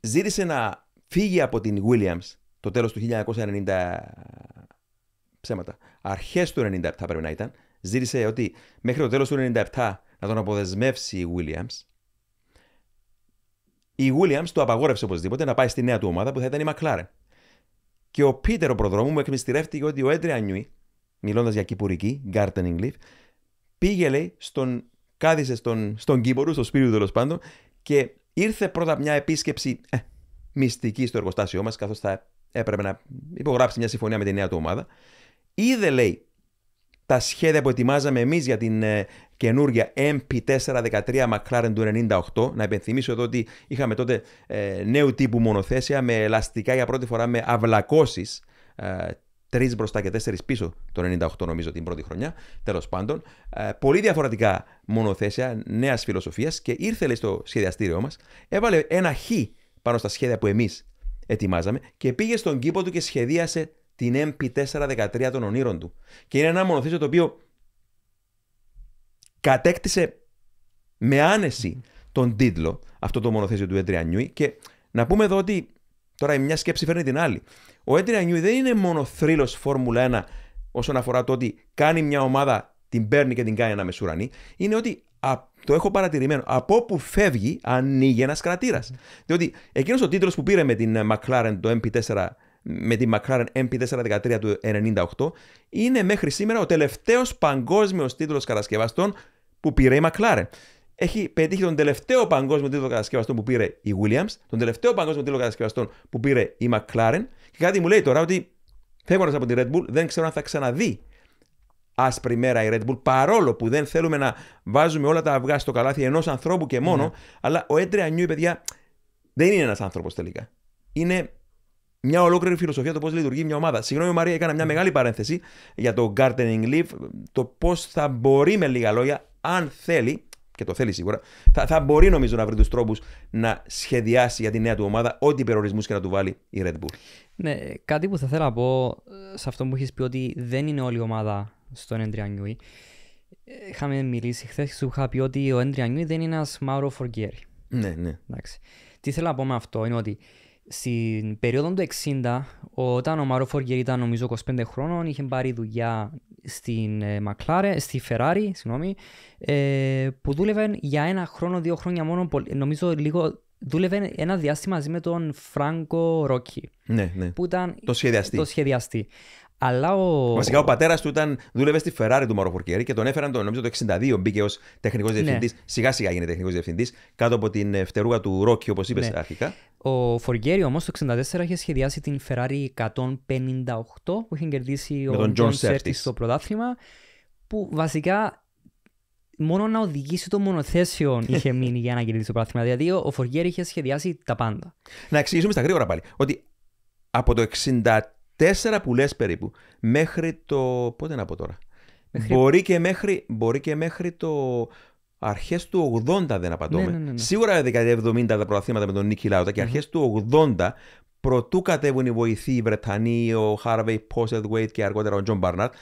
ζήτησε να φύγει από την Williams το τέλος του 1990. Ψέματα. Αρχές του θα πρέπει να ήταν ζήτησε ότι μέχρι το τέλος του 97 να τον αποδεσμεύσει η Williams. Η Williams του απαγόρευσε οπωσδήποτε να πάει στη νέα του ομάδα που θα ήταν η McLaren. Και ο Πίτερ, ο προδρόμου, μου εκμυστηρεύτηκε ότι ο Έντρια Νιούι, μιλώντας για κυπουρική, gardening leaf, πήγε λέει στον. Κάδισε στον, στον στο σπίτι του τέλος πάντων, και ήρθε πρώτα μια επίσκεψη ε, μυστική στο εργοστάσιό μας, καθώς θα έπρεπε να υπογράψει μια συμφωνία με τη νέα του ομάδα. Είδε, λέει, τα σχέδια που ετοιμάζαμε εμείς για την ε, καινούργια MP413 McLaren του 98. Να υπενθυμίσω εδώ ότι είχαμε τότε ε, νέου τύπου μονοθέσια με ελαστικά για πρώτη φορά με αυλακώσεις. Ε, Τρεις μπροστά και τέσσερις πίσω το 98, νομίζω την πρώτη χρονιά. Τέλος πάντων, πολύ διαφορετικά μονοθέσια νέας φιλοσοφίας και ήρθε στο σχεδιαστήριό μας, έβαλε ένα χ πάνω στα σχέδια που εμείς ετοιμάζαμε και πήγε στον κήπο του και σχεδίασε την MP413 των ονείρων του. Και είναι ένα μονοθέσιο το οποίο κατέκτησε με άνεση τον τίτλο αυτό το μονοθέσιο του Έντρια Νιούι. Και να πούμε εδώ ότι τώρα η μια σκέψη φέρνει την άλλη. Ο Έντρια Νιούι δεν είναι μόνο θρύλος Φόρμουλα 1 όσον αφορά το ότι κάνει μια ομάδα, την παίρνει και την κάνει ένα μεσουρανή. Είναι ότι το έχω παρατηρημένο. Από όπου φεύγει, ανοίγει ένας κρατήρας. Mm. Διότι εκείνος ο τίτλος που πήρε με την McLaren το MP4 με τη McLaren MP413 του 1998 είναι μέχρι σήμερα ο τελευταίος παγκόσμιος τίτλος κατασκευαστών που πήρε η McLaren. Έχει πετύχει τον τελευταίο παγκόσμιο τίτλο κατασκευαστών που πήρε η Williams, τον τελευταίο παγκόσμιο τίτλο κατασκευαστών που πήρε η McLaren και κάτι μου λέει τώρα ότι φεύγοντας από τη Red Bull δεν ξέρω αν θα ξαναδεί άσπρη μέρα η Red Bull, παρόλο που δεν θέλουμε να βάζουμε όλα τα αυγά στο καλάθι ενός ανθρώπου και μονο ναι. αλλά ο Έντρια Νιού, παιδιά, δεν είναι ένας άνθρωπος τελικά. Είναι μια ολόκληρη φιλοσοφία το πώς λειτουργεί μια ομάδα. Συγγνώμη, Μαρία, έκανα μια μεγάλη παρένθεση για το gardening leaf. Το πώς θα μπορεί με λίγα λόγια, αν θέλει, και το θέλει σίγουρα, θα, θα μπορεί νομίζω να βρει τους τρόπους να σχεδιάσει για τη νέα του ομάδα ό,τι περιορισμούς και να του βάλει η Red Bull. Ναι, κάτι που θα θέλω να πω ε, σε αυτό που έχεις πει ότι δεν είναι όλη η ομάδα στον Εντριανιούι. Είχαμε μιλήσει χθες και σου είχα πει ότι ο Εντριανιούι δεν είναι ένας Mauro Φοργκέρι. Ναι, ναι. Εντάξει. Τι θέλω να πω με αυτό είναι ότι στην περίοδο του 60, όταν ο Μάρο Φοργκέρ ήταν νομίζω 25 χρόνων, είχε πάρει δουλειά στην ε, Μακλάρε, στη Ferrari, συγγνώμη, ε, που δούλευε για ένα χρόνο, δύο χρόνια μόνο, νομίζω λίγο δούλευε ένα διάστημα μαζί με τον Φράγκο Ρόκι. Ναι, ναι. Που ήταν Το σχεδιαστή. Αλλά ο... Βασικά ο πατέρας του ήταν, δούλευε στη Ferrari του Μαρό και τον έφεραν το, νομίζω, το 62. Μπήκε ως τεχνικός διευθυντή. Ναι. Σιγά σιγά γίνεται τεχνικός διευθυντής κάτω από την φτερούγα του Ρόκι, όπως είπες ναι. αρχικά. Ο Φοργκέρι όμως το 1964 είχε σχεδιάσει την Ferrari 158 που είχε κερδίσει Με ο τον Τζον Σέρτη στο πρωτάθλημα. Που βασικά μόνο να οδηγήσει το μονοθέσιο είχε μείνει για να κερδίσει το πρωτάθλημα. Δηλαδή ο Φοργέρι είχε σχεδιάσει τα πάντα. Να εξηγήσουμε στα γρήγορα πάλι ότι από το τέσσερα λέ περίπου. Μέχρι το. Πότε να πω τώρα. Μπορεί, και μέχρι, μπορεί και μέχρι το αρχές του 80 δεν απαντώμε. Ναι, ναι, ναι, Σίγουρα δεκαετία 70 τα προαθήματα με τον Νίκη Λάουτα και αρχε του 80 προτού κατέβουν οι βοηθοί οι Βρετανοί, ο Χάρβεϊ Πόσετ και αργότερα ο Τζον Μπαρνάρτ,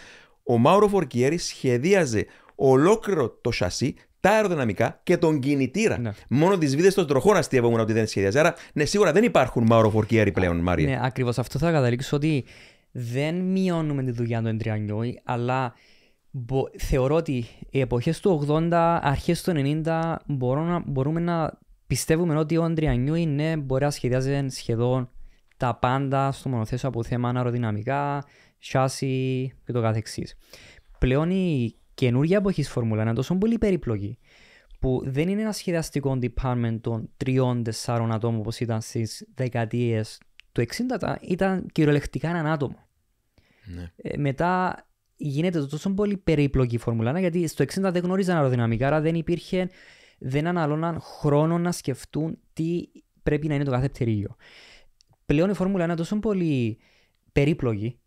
ο Μάουρο Φορκιέρη σχεδίαζε ολόκληρο το σασί τα αεροδυναμικά και τον κινητήρα. Ναι. Μόνο τις βίδες των τροχών αστείευαν ότι δεν σχεδιάζει. Άρα, ναι, σίγουρα δεν υπάρχουν μαυροφορκιέροι πλέον, Μάρια. Ναι, ακριβώς αυτό θα καταλήξω ότι δεν μειώνουμε τη δουλειά των Εντριανιώη, αλλά θεωρώ ότι οι εποχές του 80, αρχές του 90 να, μπορούμε να πιστεύουμε ότι ο Εντριανιώη ναι, μπορεί να σχεδιάζει σχεδόν τα πάντα στο μονοθέσιο από θέμα αεροδυναμικά, σάσι και το καθεξής. Πλέον η καινούργια εποχή φόρμουλα είναι τόσο πολύ περίπλοκη που δεν είναι ένα σχεδιαστικό department των τριών, τεσσάρων ατόμων όπως ήταν στις δεκαετίες του 60, ήταν κυριολεκτικά έναν άτομο. Ναι. Ε, μετά γίνεται τόσο πολύ περίπλοκη η Φόρμουλα γιατί στο 60 δεν γνώριζαν αεροδυναμικά, άρα δεν υπήρχε, δεν αναλώναν χρόνο να σκεφτούν τι πρέπει να είναι το κάθε πτερίγιο. Πλέον η Φόρμουλα είναι τόσο πολύ περίπλοκη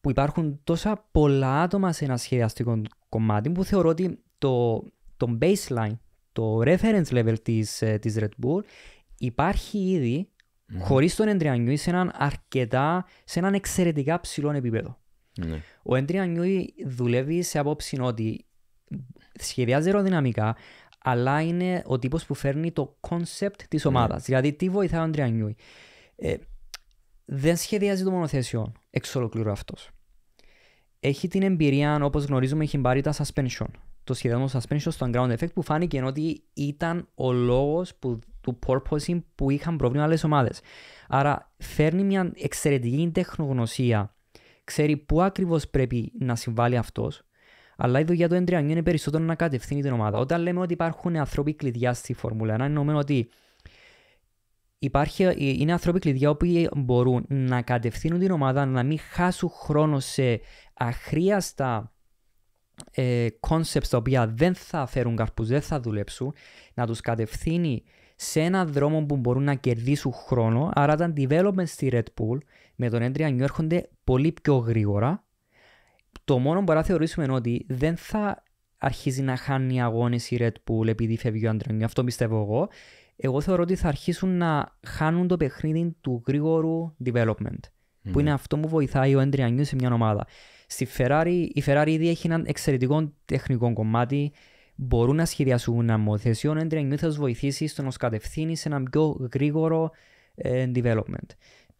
που υπάρχουν τόσα πολλά άτομα σε ένα σχεδιαστικό κομμάτι που θεωρώ ότι το, το baseline, το reference level της, ε, της Red Bull υπάρχει ήδη mm. χωρίς τον Newey σε έναν αρκετά, σε έναν εξαιρετικά ψηλό επίπεδο. Ναι. Ο Ο Newey δουλεύει σε απόψη ότι σχεδιάζει αεροδυναμικά, αλλά είναι ο τύπος που φέρνει το concept της ναι. ομάδας. Δηλαδή τι βοηθάει ο Ε, δεν σχεδιάζει το μονοθέσιο εξ ολοκληρού αυτός. Έχει την εμπειρία, όπως γνωρίζουμε, έχει πάρει τα suspension. Το σχεδόν suspension στο ground effect που φάνηκε ότι ήταν ο λόγος του porpoising που είχαν πρόβλημα άλλες ομάδες. Άρα φέρνει μια εξαιρετική τεχνογνωσία. Ξέρει πού ακριβώς πρέπει να συμβάλλει αυτός. αλλά η δουλειά του Εντριανιού είναι περισσότερο να κατευθύνει την ομάδα. Όταν λέμε ότι υπάρχουν ανθρώποι κλειδιά στη Φόρμουλα 1, εννοούμε ότι Υπάρχει, ε, είναι άνθρωποι κλειδιά που μπορούν να κατευθύνουν την ομάδα, να μην χάσουν χρόνο σε αχρίαστα ε, concepts τα οποία δεν θα φέρουν καρπούς, δεν θα δουλέψουν, να τους κατευθύνει σε έναν δρόμο που μπορούν να κερδίσουν χρόνο, άρα τα development στη Red Bull με τον Έντρια νιώρχονται πολύ πιο γρήγορα. Το μόνο που μπορούμε να θεωρήσουμε είναι ότι δεν θα αρχίζει να χάνει αγώνες η Red Bull επειδή φεύγει ο Αυτό πιστεύω εγώ εγώ θεωρώ ότι θα αρχίσουν να χάνουν το παιχνίδι του γρήγορου development, mm που ναι. είναι αυτό που βοηθάει ο Έντρια Νιού σε μια ομάδα. Στη Ferrari, η Ferrari ήδη έχει έναν εξαιρετικό τεχνικό κομμάτι, μπορούν να σχεδιάσουν ένα μοθεσίο. Ο Έντρια Νιού θα τους βοηθήσει στο να τους κατευθύνει σε ένα πιο γρήγορο ε, development.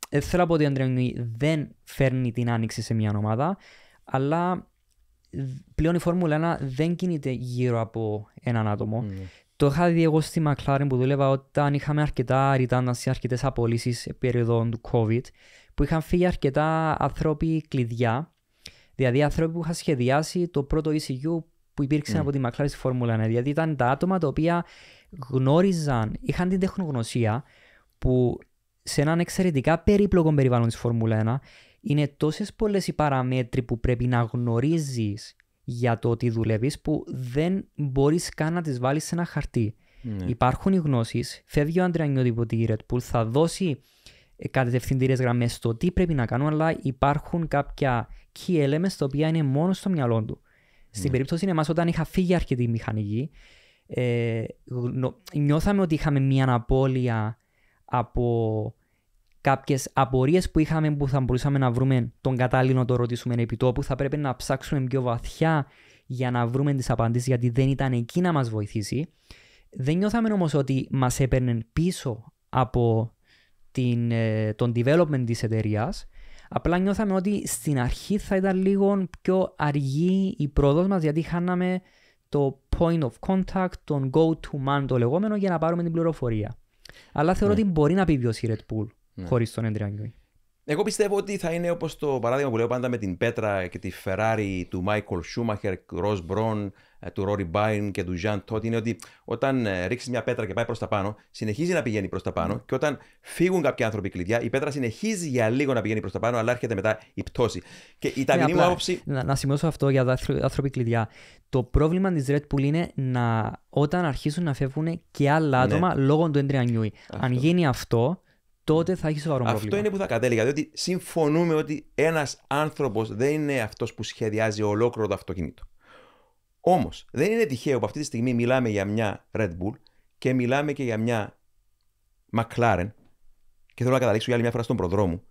Ε, θέλω να πω ότι ο Έντρια Νιού δεν φέρνει την άνοιξη σε μια ομάδα, αλλά πλέον η Φόρμουλα 1 δεν κινείται γύρω από έναν άτομο. Mm. Το είχα δει εγώ στη McLaren που δούλευα όταν είχαμε αρκετά redundancy, αρκετές απολύσεις περίοδων του COVID, που είχαν φύγει αρκετά άνθρωποι κλειδιά. Δηλαδή, άνθρωποι που είχαν σχεδιάσει το πρώτο ECU που υπήρξε mm. από τη McLaren στη Φόρμουλα 1. Δηλαδή, ήταν τα άτομα τα οποία γνώριζαν, είχαν την τεχνογνωσία που σε έναν εξαιρετικά περίπλοκο περιβάλλον της Φόρμουλα 1 είναι τόσες πολλές οι παραμέτροι που πρέπει να γνωρίζεις για το ότι δουλεύεις που δεν μπορείς καν να τις βάλεις σε ένα χαρτί. Ναι. Υπάρχουν οι γνώσεις. Φεύγει ο Αντριανιώτης από τη Red Bull, θα δώσει ε, κατευθυντήριες γραμμές στο τι πρέπει να κάνουν, αλλά υπάρχουν κάποια key elements τα οποία είναι μόνο στο μυαλό του. Στην ναι. περίπτωση είναι εμάς, όταν είχα φύγει αρκετή μηχανική, ε, νιώθαμε ότι είχαμε μια απώλεια από κάποιες απορίες που είχαμε που θα μπορούσαμε να βρούμε τον κατάλληλο να το ρωτήσουμε επί τόπου, θα πρέπει να ψάξουμε πιο βαθιά για να βρούμε τις απαντήσεις, γιατί δεν ήταν εκεί να μας βοηθήσει. Δεν νιώθαμε όμως ότι μας έπαιρνε πίσω από την, ε, τον development της εταιρείας. Απλά νιώθαμε ότι στην αρχή θα ήταν λίγο πιο αργή η πρόοδος μας, γιατί χάναμε το point of contact, τον go to man το λεγόμενο για να πάρουμε την πληροφορία. Αλλά θεωρώ ναι. ότι μπορεί να πει ποιος η Red Bull ναι. Χωρίς τον Αντριάνγκη. Εγώ πιστεύω ότι θα είναι όπως το παράδειγμα που λέω πάντα με την Πέτρα και τη Φεράρι του Μάικολ Σούμαχερ, του Μπρόν, του Ρόρι Μπάιν και του Ζαν Τότ. Είναι ότι όταν ε, ρίξεις μια πέτρα και πάει προς τα πάνω, συνεχίζει να πηγαίνει προς τα πάνω. Ναι. Και όταν φύγουν κάποιοι άνθρωποι κλειδιά, η πέτρα συνεχίζει για λίγο να πηγαίνει προς τα πάνω, αλλά έρχεται μετά η πτώση. Και η ταπεινή ναι, μου άποψη. Να, να σημειώσω αυτό για τα άνθρωποι κλειδιά. Το πρόβλημα της Red Bull είναι να, όταν αρχίσουν να φεύγουν και άλλα άτομα λόγω του Έντρια Νιούι. Αν γίνει αυτό, τότε θα έχεις σοβαρό πρόβλημα. Αυτό είναι που θα κατέληγα. Διότι συμφωνούμε ότι ένας άνθρωπος δεν είναι αυτός που σχεδιάζει ολόκληρο το αυτοκίνητο. Όμως, δεν είναι τυχαίο που αυτή τη στιγμή μιλάμε για μια Red Bull και μιλάμε και για μια McLaren. Και θέλω να καταλήξω για άλλη μια φορά στον προδρόμο,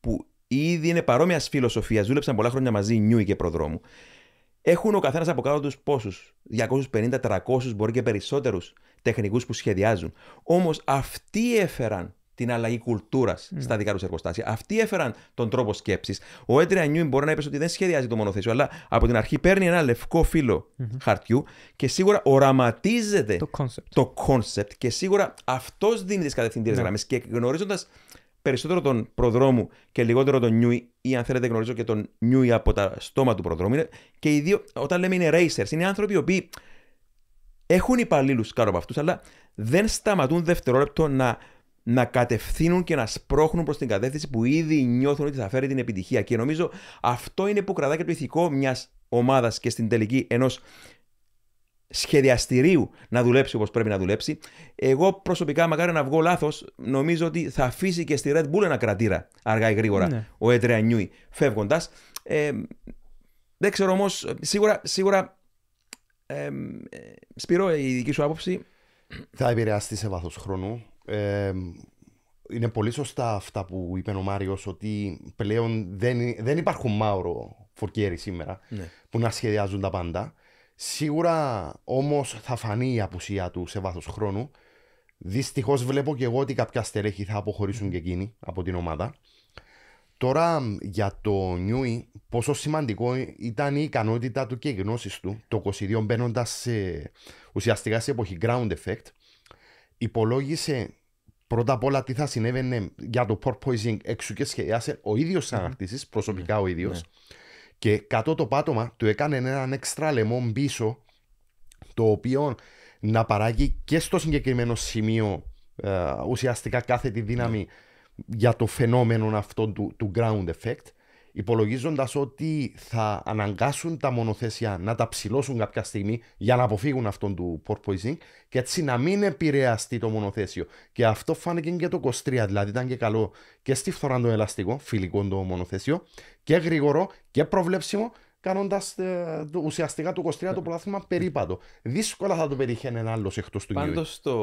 που ήδη είναι παρόμοιας φιλοσοφίας, δούλεψαν πολλά χρόνια μαζί Νιούι και προδρόμου. Έχουν ο καθένας από κάτω τους πόσους, 250, 300, μπορεί και περισσότερους τεχνικούς που σχεδιάζουν. Όμως αυτοί έφεραν την αλλαγή κουλτούρας mm. Ναι. στα δικά τους εργοστάσια. Αυτοί έφεραν τον τρόπο σκέψης. Ο Έντρια Νιούι μπορεί να είπε ότι δεν σχεδιάζει το μονοθέσιο, αλλά από την αρχή παίρνει ένα λευκό φύλλο mm-hmm. χαρτιού και σίγουρα οραματίζεται το concept. και σίγουρα αυτός δίνει τις κατευθυντήρε mm. Ναι. γραμμές. Και γνωρίζοντας περισσότερο τον προδρόμου και λιγότερο τον νιούι, ή αν θέλετε γνωρίζω και τον νιούι από τα στόμα του προδρόμου. Είναι, και οι δύο, όταν λέμε είναι racers, είναι άνθρωποι οι οποίοι έχουν υπαλλήλους κάτω από αυτούς, αλλά δεν σταματούν δευτερόλεπτο να να κατευθύνουν και να σπρώχνουν προς την κατεύθυνση που ήδη νιώθουν ότι θα φέρει την επιτυχία. Και νομίζω αυτό είναι που κρατάει και το ηθικό μιας ομάδας και στην τελική ενός σχεδιαστηρίου να δουλέψει όπως πρέπει να δουλέψει. Εγώ προσωπικά, μακάρι να βγω λάθος, νομίζω ότι θα αφήσει και στη Red Bull ένα κρατήρα αργά ή γρήγορα ναι. ο Έτρεα Νιούι φεύγοντα. δεν ξέρω όμως, σίγουρα. σίγουρα ε, ε, Σπυρό, η δική σου άποψη. Θα επηρεαστεί σε βάθος χρόνου είναι πολύ σωστά αυτά που είπε ο Μάριος ότι πλέον δεν, υπάρχουν μαύρο Φορκέρι σήμερα ναι. που να σχεδιάζουν τα πάντα. Σίγουρα όμως θα φανεί η απουσία του σε βάθος χρόνου. Δυστυχώς βλέπω και εγώ ότι κάποια στερέχη θα αποχωρήσουν και εκείνοι από την ομάδα. Τώρα για το Νιούι, πόσο σημαντικό ήταν η ικανότητα του και οι γνώσεις του το 22 μπαίνοντα ουσιαστικά σε εποχή ground effect. Υπολόγισε πρώτα απ' όλα τι θα συνέβαινε για το port poisoning έξω και σχεδιάσε ο ίδιος τι αναρτήσεις, προσωπικά ναι. ο ίδιος. Ναι. Και κάτω το πάτωμα του έκανε έναν έξτρα λαιμόν πίσω, το οποίο να παράγει και στο συγκεκριμένο σημείο ε, ουσιαστικά κάθε τη δύναμη ναι. για το φαινόμενο αυτό του, του ground effect υπολογίζοντας ότι θα αναγκάσουν τα μονοθέσια να τα ψηλώσουν κάποια στιγμή για να αποφύγουν αυτόν του porpoising και έτσι να μην επηρεαστεί το μονοθέσιο. Και αυτό φάνηκε και το 23, δηλαδή ήταν και καλό και στη φθορά το ελαστικό, φιλικό το μονοθέσιο, και γρήγορο και προβλέψιμο κάνοντας ε, το, ουσιαστικά το 23 το πρωτάθλημα περίπατο. Δύσκολα θα το πετύχει ένα άλλος εκτός του Πάντως το.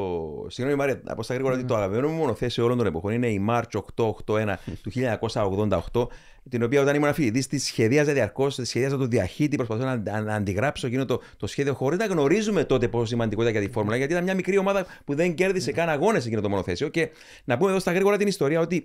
Συγγνώμη, Μάρια, από στα γρήγορα ότι το αγαπημένο μου μονοθέσιο όλων των εποχών είναι η Μάρτ 881 του 1988, την οποία όταν ήμουν αφηγητή τη σχεδίαζα διαρκώς, τη σχεδίαζα το διαχύτη, προσπαθώ να, αντιγράψω εκείνο το, το σχέδιο χωρίς να γνωρίζουμε τότε πόσο σημαντικό ήταν για τη Φόρμουλα, γιατί ήταν μια μικρή ομάδα που δεν κέρδισε καν αγώνες εκείνο το μονοθέσιο. Και να πούμε εδώ στα γρήγορα την ιστορία ότι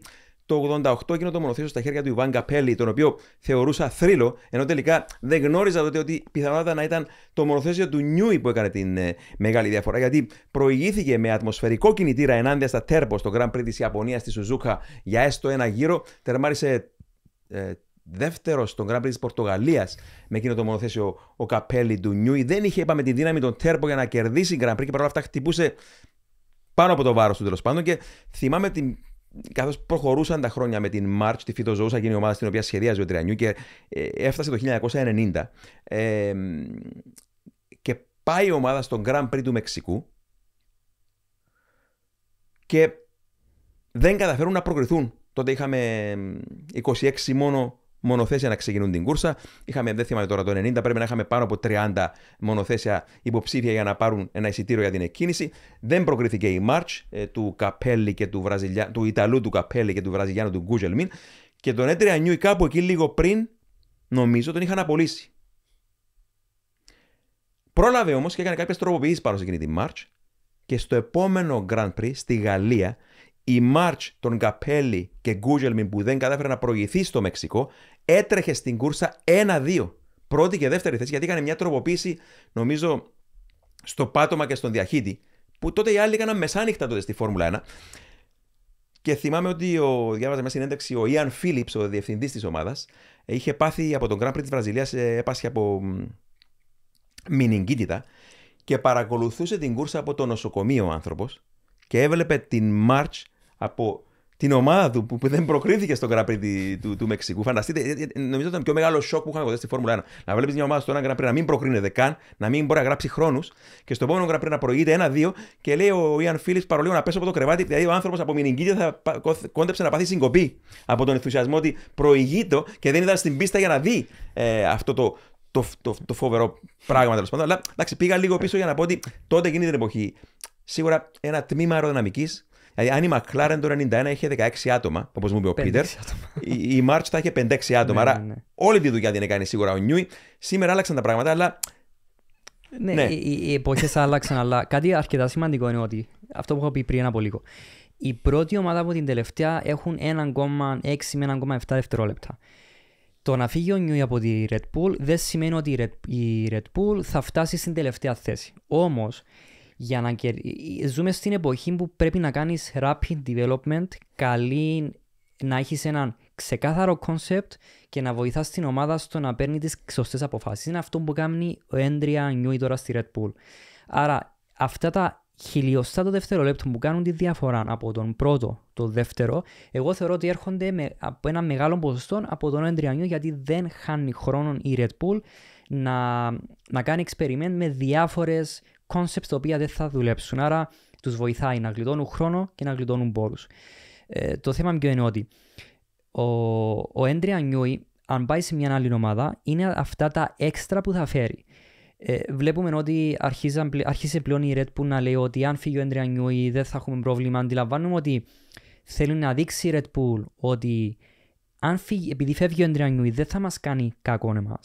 το 88 εκείνο το μονοθέσιο στα χέρια του Ιβάν Καπέλη, τον οποίο θεωρούσα θρύλο, ενώ τελικά δεν γνώριζα τότε ότι πιθανότατα να ήταν το μονοθέσιο του Νιούι που έκανε την ε, μεγάλη διαφορά. Γιατί προηγήθηκε με ατμοσφαιρικό κινητήρα ενάντια στα τέρπο στο Grand Prix της Ιαπωνίας στη Σουζούχα για έστω ένα γύρο. Τερμάρισε ε, δεύτερο στον Grand Prix της Πορτογαλίας με εκείνο το μονοθέσιο ο Καπέλη του Νιούι. Δεν είχε, είπαμε, τη δύναμη των τέρπο για να κερδίσει Grand Prix και παρόλα αυτά χτυπούσε πάνω από το βάρος του τέλος πάντων. Και θυμάμαι την καθώς προχωρούσαν τα χρόνια με την March, τη Φιτοζώουσα, εκείνη η ομάδα στην οποία σχεδίαζε ο Τριανιού και ε, έφτασε το 1990. και πάει η ομάδα στον Grand Prix του Μεξικού και δεν καταφέρουν να προκριθούν. Τότε είχαμε 26 μόνο μονοθέσια να ξεκινούν την κούρσα. Είχαμε, δεν θυμάμαι τώρα το 90, πρέπει να είχαμε πάνω από 30 μονοθέσια υποψήφια για να πάρουν ένα εισιτήριο για την εκκίνηση. Δεν προκρίθηκε η March ε, του, Καπέλη και του, του Ιταλού του Καπέλη και του Βραζιλιάνου του Γκούζελμιν. Και τον έτρεα Νιούι κάπου εκεί λίγο πριν, νομίζω, τον είχαν απολύσει. Πρόλαβε όμως και έκανε κάποιες τροποποιήσεις πάνω σε εκείνη τη March και στο επόμενο Grand Prix στη Γαλλία η Μάρτ των Καπέλη και Γκούγελμιν που δεν κατάφερε να προηγηθεί στο Μεξικό έτρεχε στην κούρσα 1-2. Πρώτη και δεύτερη θέση γιατί έκανε μια τροποποίηση νομίζω στο πάτωμα και στον διαχύτη που τότε οι άλλοι έκαναν μεσάνυχτα τότε στη Φόρμουλα 1. Και θυμάμαι ότι ο, μέσα στην ένταξη ο Ιαν Φίλιπ, ο διευθυντής της ομάδας, είχε πάθει από τον Grand Prix της Βραζιλίας, ε, έπασχε από μηνυγκίτητα και παρακολουθούσε την κούρσα από το νοσοκομείο ο άνθρωπος και έβλεπε την March από την ομάδα του που δεν προκρίθηκε στο γραπτή του, του, του Μεξικού. Φανταστείτε, ε, ε, νομίζω ότι ήταν πιο μεγάλο σοκ που είχαν ποτέ στη Φόρμουλα 1. Να βλέπεις μια ομάδα στο ένα Prix να μην προκρίνεται καν, να μην μπορεί να γράψει χρόνους και στο επόμενο Prix να προηγείται ένα-δύο και λέει ο Ιαν Φίλιπ παρολίγο να πέσω από το κρεβάτι, δηλαδή ο άνθρωπος από μηνυγκίδια θα κόντεψε να πάθει συγκοπή από τον ενθουσιασμό ότι προηγείται και δεν ήταν στην πίστα για να δει ε, αυτό το, το, το, το φοβερό πράγμα τέλος πάντων. Αλλά εντάξει, πήγα λίγο πίσω για να πω ότι τότε εκείνη την εποχή σίγουρα ένα τμήμα αεροδυναμικής Δηλαδή, αν η McLaren το 91 είχε 16 άτομα, όπως μου είπε ο Πίτερ, η, Μάρτ March θα είχε 5-6 άτομα. Ναι, άρα ναι, ναι. όλη τη δουλειά την έκανε σίγουρα ο Νιούι. Σήμερα άλλαξαν τα πράγματα, αλλά ναι, ναι, οι, οι εποχές άλλαξαν, αλλά κάτι αρκετά σημαντικό είναι ότι αυτό που έχω πει πριν από λίγο. Η πρώτη ομάδα από την τελευταία έχουν 1,6 με 1,7 δευτερόλεπτα. Το να φύγει ο Νιούι από τη Red Bull δεν σημαίνει ότι η Red Bull θα φτάσει στην τελευταία θέση. Όμως για να ε, ε, Ζούμε στην εποχή που πρέπει να κάνεις rapid development, καλή να έχεις έναν ξεκάθαρο concept και να βοηθάς την ομάδα στο να παίρνει τις σωστές αποφάσεις. Είναι αυτό που κάνει ο Έντρια Νιούι τώρα στη Red Bull. Άρα αυτά τα χιλιοστά το δευτερολέπτο που κάνουν τη διαφορά από τον πρώτο, το δεύτερο, εγώ θεωρώ ότι έρχονται με, από ένα μεγάλο ποσοστό από τον Έντρια Νιούι γιατί δεν χάνει χρόνο η Red Bull να, να κάνει experiment με διάφορες concepts τα οποία δεν θα δουλέψουν. Άρα τους βοηθάει να γλιτώνουν χρόνο και να γλιτώνουν πόρους. Ε, το θέμα ποιο είναι ότι ο, ο Έντρια Νιούι, αν πάει σε μια άλλη ομάδα, είναι αυτά τα έξτρα που θα φέρει. Ε, βλέπουμε ότι αρχίζει πλέον η Red Bull να λέει ότι αν φύγει ο Έντρια Νιούι δεν θα έχουμε πρόβλημα. Αντιλαμβάνουμε ότι θέλει να δείξει η Red Bull ότι αν φύγει, επειδή φεύγει ο Έντρια Νιούι δεν θα μας κάνει κακό εμάς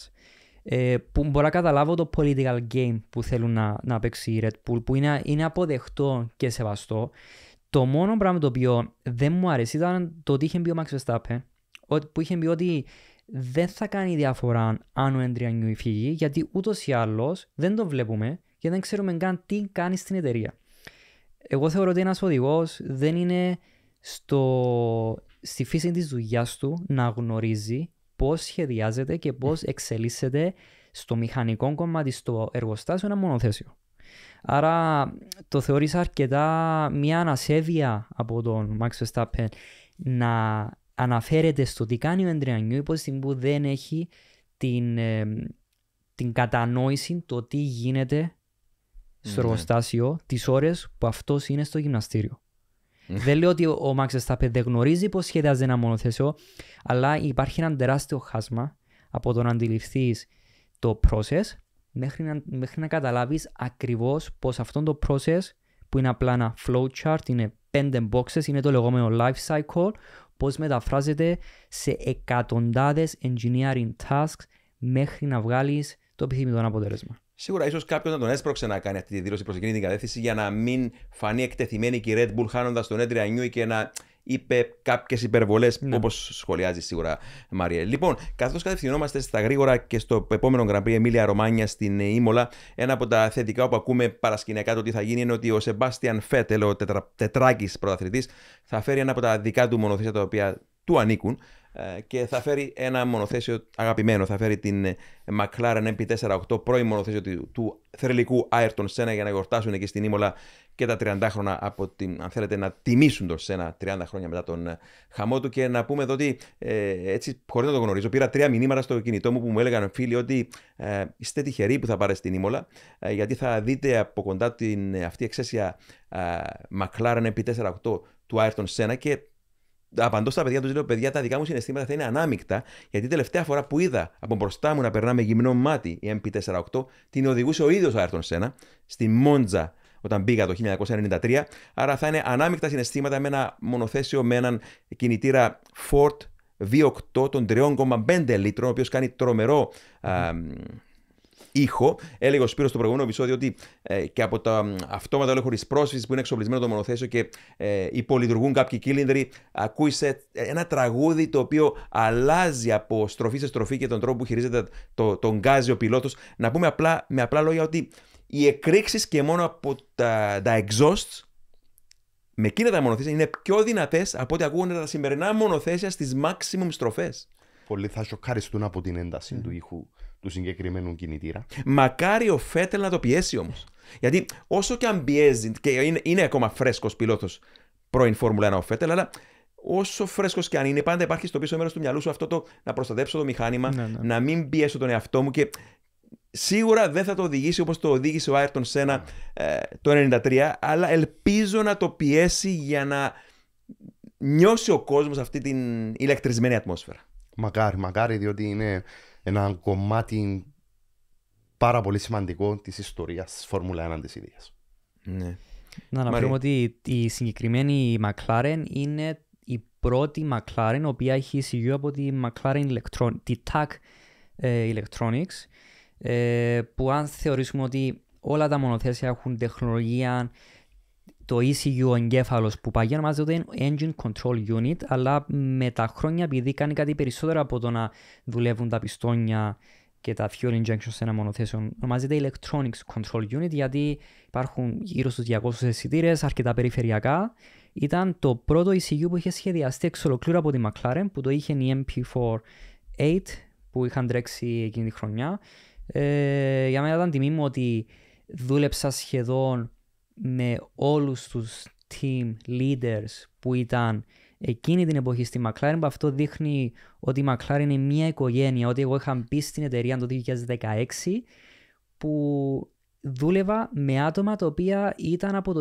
ε, που μπορώ να καταλάβω το political game που θέλουν να, να παίξει η Red Bull, που είναι, είναι αποδεκτό και σεβαστό. Το μόνο πράγμα το οποίο δεν μου αρέσει ήταν το ότι είχε πει ο Max Verstappen, που είχε πει ότι δεν θα κάνει διαφορά αν ο Έντριαν φύγει, γιατί ούτως ή άλλως δεν το βλέπουμε και δεν ξέρουμε καν τι κάνει στην εταιρεία. Εγώ θεωρώ ότι ένας οδηγός δεν είναι στο, στη φύση της δουλειάς του να γνωρίζει Πώς σχεδιάζεται και πώς εξελίσσεται στο μηχανικό κομμάτι, στο εργοστάσιο ένα μονοθέσιο. Άρα το θεωρήσα αρκετά μια ανασέβεια από τον Max Verstappen να αναφέρεται στο τι κάνει ο Εντριανιού υπό την που δεν έχει την, ε, την κατανόηση το τι γίνεται στο ναι. εργοστάσιο τις ώρες που αυτός είναι στο γυμναστήριο δεν λέω ότι ο Max Verstappen δεν γνωρίζει πώ σχεδιάζει ένα μονοθέσιο, αλλά υπάρχει ένα τεράστιο χάσμα από το να αντιληφθείς το process μέχρι να, μέχρι να καταλάβεις ακριβώς πως αυτό το process που είναι απλά ένα flowchart, είναι πέντε boxes, είναι το λεγόμενο life cycle, πώ μεταφράζεται σε εκατοντάδες engineering tasks μέχρι να βγάλεις το επιθυμητό αποτέλεσμα. Σίγουρα ίσως κάποιο να τον έσπρωξε να κάνει αυτή τη δήλωση προς εκείνη την κατεύθυνση για να μην φανεί εκτεθειμένη και η Red Bull χάνοντας τον Έντρια Νιού και να είπε κάποιες υπερβολές, ναι. όπως σχολιάζει σίγουρα Μαρία. Λοιπόν, καθώς κατευθυνόμαστε στα γρήγορα και στο επόμενο Grand Prix Εμίλια Ρωμάνια στην Ήμολα, ένα από τα θετικά που ακούμε παρασκηνιακά το τι θα γίνει είναι ότι ο Σεμπάστιαν Φέτελ, ο τετρα... τετράκης πρωταθλητής, θα φέρει ένα από τα δικά του μονοθήσια τα οποία του ανήκουν ε, και θα φέρει ένα μονοθέσιο αγαπημένο. Θα φέρει την ε, McLaren MP48, πρώην μονοθέσιο του, του θρελικού Ayrton Senna για να γιορτάσουν εκεί στην Ήμολα και τα 30 χρόνια από την, αν θέλετε, να τιμήσουν τον Σένα 30 χρόνια μετά τον ε, χαμό του. Και να πούμε εδώ ότι, έτσι, χωρίς να το γνωρίζω, πήρα τρία μηνύματα στο κινητό μου που μου έλεγαν φίλοι ότι ε, είστε τυχεροί που θα πάρε στην Ήμολα, γιατί θα δείτε από κοντά την, αυτή η εξαίσια McLaren mp 8 του Ayrton Senna απαντώ στα παιδιά τους, λέω: Παιδιά, τα δικά μου συναισθήματα θα είναι ανάμεικτα, γιατί τελευταία φορά που είδα από μπροστά μου να περνά με γυμνό μάτι η MP48, την οδηγούσε ο ίδιος ο Άρτον Σένα στη Μόντζα όταν πήγα το 1993. Άρα θα είναι ανάμεικτα συναισθήματα με ένα μονοθέσιο με έναν κινητήρα Ford V8 των 3,5 λίτρων, ο οποίος κάνει τρομερό ήχο. Έλεγε ο Σπύρος στο προηγούμενο επεισόδιο ότι ε, και από τα αυτόματα έλεγχορη πρόσφυση που είναι εξοπλισμένο το μονοθέσιο και ε, υπολειτουργούν κάποιοι κύλινδροι, ακούει ε, ένα τραγούδι το οποίο αλλάζει από στροφή σε στροφή και τον τρόπο που χειρίζεται το, τον γκάζι ο πιλότος. Να πούμε απλά, με απλά λόγια ότι οι εκρήξεις και μόνο από τα, τα με εκείνα τα μονοθέσια είναι πιο δυνατές από ό,τι ακούγονται τα σημερινά μονοθέσια στις maximum στροφές. Πολλοί θα σοκαριστούν από την ένταση mm. του ήχου του συγκεκριμένου κινητήρα. Μακάρι ο Φέτελ να το πιέσει όμως. Γιατί όσο και αν πιέζει, και είναι, είναι ακόμα φρέσκος πιλότος πρώην Φόρμουλα 1 ο Φέτελ, αλλά όσο φρέσκος και αν είναι, πάντα υπάρχει στο πίσω μέρος του μυαλού σου αυτό το να προστατέψω το μηχάνημα, ναι, ναι. να μην πιέσω τον εαυτό μου και σίγουρα δεν θα το οδηγήσει όπως το οδήγησε ο Άιρτον Σένα ναι. ε, το 1993, αλλά ελπίζω να το πιέσει για να νιώσει ο κόσμος αυτή την ηλεκτρισμένη ατμόσφαιρα. Μακάρι, μακάρι, διότι είναι ένα κομμάτι πάρα πολύ σημαντικό της ιστορίας της Φόρμουλα 1 της ίδιας. Ναι. Να αναφέρουμε ότι η συγκεκριμένη McLaren είναι η πρώτη McLaren, η οποία έχει εισηγεί από τη McLaren Electron, τη TAC ε, Electronics, ε, που αν θεωρήσουμε ότι όλα τα μονοθέσια έχουν τεχνολογία, το ECU, ο εγκέφαλος που παγιά ονομάζεται Engine Control Unit, αλλά με τα χρόνια επειδή κάνει κάτι περισσότερο από το να δουλεύουν τα πιστόνια και τα fuel injection σε ένα μονοθέσιο. Ονομάζεται Electronics Control Unit γιατί υπάρχουν γύρω στους 200 αισθητήρες, αρκετά περιφερειακά. Ήταν το πρώτο ECU που είχε σχεδιαστεί εξ ολοκλήρου από τη McLaren που το είχε η MP48 που είχαν τρέξει εκείνη τη χρονιά. Ε, για μένα ήταν τιμή μου ότι δούλεψα σχεδόν με όλους τους team leaders που ήταν εκείνη την εποχή στη McLaren που αυτό δείχνει ότι η McLaren είναι μια οικογένεια, ότι εγώ είχα μπει στην εταιρεία το 2016 που δούλευα με άτομα τα οποία ήταν από το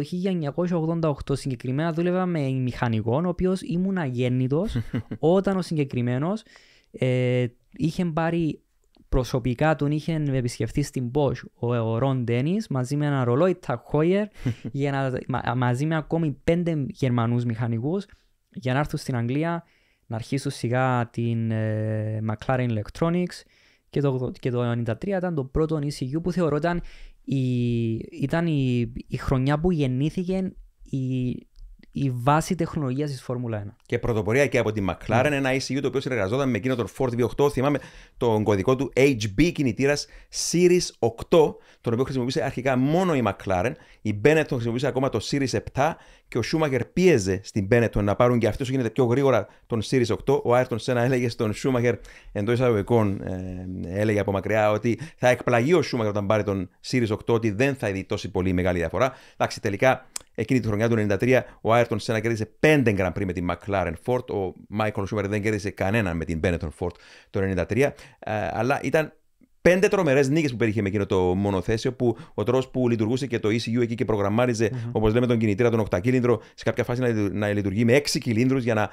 1988 συγκεκριμένα δούλευα με μηχανικών ο οποίος ήμουν αγέννητος όταν ο συγκεκριμένος ε, είχε πάρει προσωπικά τον είχε επισκεφθεί στην Bosch ο, Ρον Ντένις μαζί με ένα ρολόι Ταχόιερ μα, μαζί με ακόμη πέντε Γερμανούς μηχανικούς για να έρθουν στην Αγγλία να αρχίσουν σιγά την ε, McLaren Electronics και το, 1993 το ήταν το πρώτο ECU που θεωρώ ήταν η χρονιά που γεννήθηκε η η βάση τεχνολογίας της Φόρμουλα 1. Και πρωτοπορία και από τη McLaren, mm. ένα ECU το οποίο συνεργαζόταν με εκείνο τον Ford V8. Θυμάμαι τον κωδικό του HB κινητήρας Series 8, τον οποίο χρησιμοποίησε αρχικά μόνο η McLaren. Η τον χρησιμοποίησε ακόμα το Series 7 και ο Σούμαχερ πίεζε στην Μπένετον να πάρουν και αυτοί όσο γίνεται πιο γρήγορα τον Series 8. Ο Άιρτον Σένα έλεγε στον Σούμαχερ εντός εισαγωγικών, ε, έλεγε από μακριά ότι θα εκπλαγεί ο Σούμαχερ όταν πάρει τον Series 8, ότι δεν θα δει τόση πολύ μεγάλη διαφορά. Εντάξει, τελικά εκείνη τη χρονιά του 93 ο Άιρτον Σένα κέρδισε 5 Grand Prix με την McLaren Ford. Ο Μάικλ Σούμαχερ δεν κέρδισε κανέναν με την Benetton Ford το 1993, Ε, αλλά ήταν πέντε τρομερές νίκες που πέτυχε με εκείνο το μονοθέσιο που ο τρόπος που λειτουργούσε και το ECU εκεί και προγραμμάριζε, όπως λέμε, τον κινητήρα, τον οκτακύλινδρο, σε κάποια φάση να, λειτουργεί με έξι κυλίνδρους για να,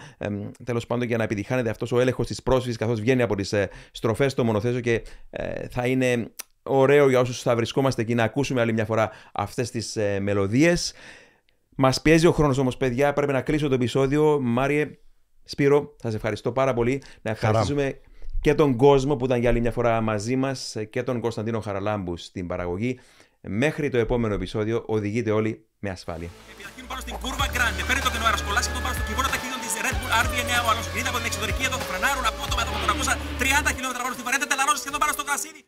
τέλος πάντων, για να επιτυχάνεται αυτός ο έλεγχος της πρόσφυσης καθώς βγαίνει από τις ε, στροφές στο μονοθέσιο και ε, θα είναι ωραίο για όσους θα βρισκόμαστε εκεί να ακούσουμε άλλη μια φορά αυτές τις ε, μελωδίες. Μας πιέζει ο χρόνος όμως, παιδιά. Πρέπει να κλείσω το επεισόδιο. Μάριε, Σπύρο, θα σε ευχαριστώ πάρα πολύ. Να ευχαριστήσουμε και τον κόσμο που ήταν για άλλη μια φορά μαζί μας και τον Κωνσταντίνο Χαραλάμπου στην παραγωγή. Μέχρι το επόμενο επεισόδιο, οδηγείτε όλοι με ασφάλεια. Επιταχύνουν πάνω στην κούρβα Γκράντε. Παίρνει το κενό αεροσκολά και τον πάνω στο κυβόνα ταχύτητων της Red Bull RB9. Ο άλλος από την εξωτερική εδώ φρενάρουν απότομα το 430 χιλιόμετρα πάνω στην βαρέτα. και εδώ πάνω στο κρασίδι.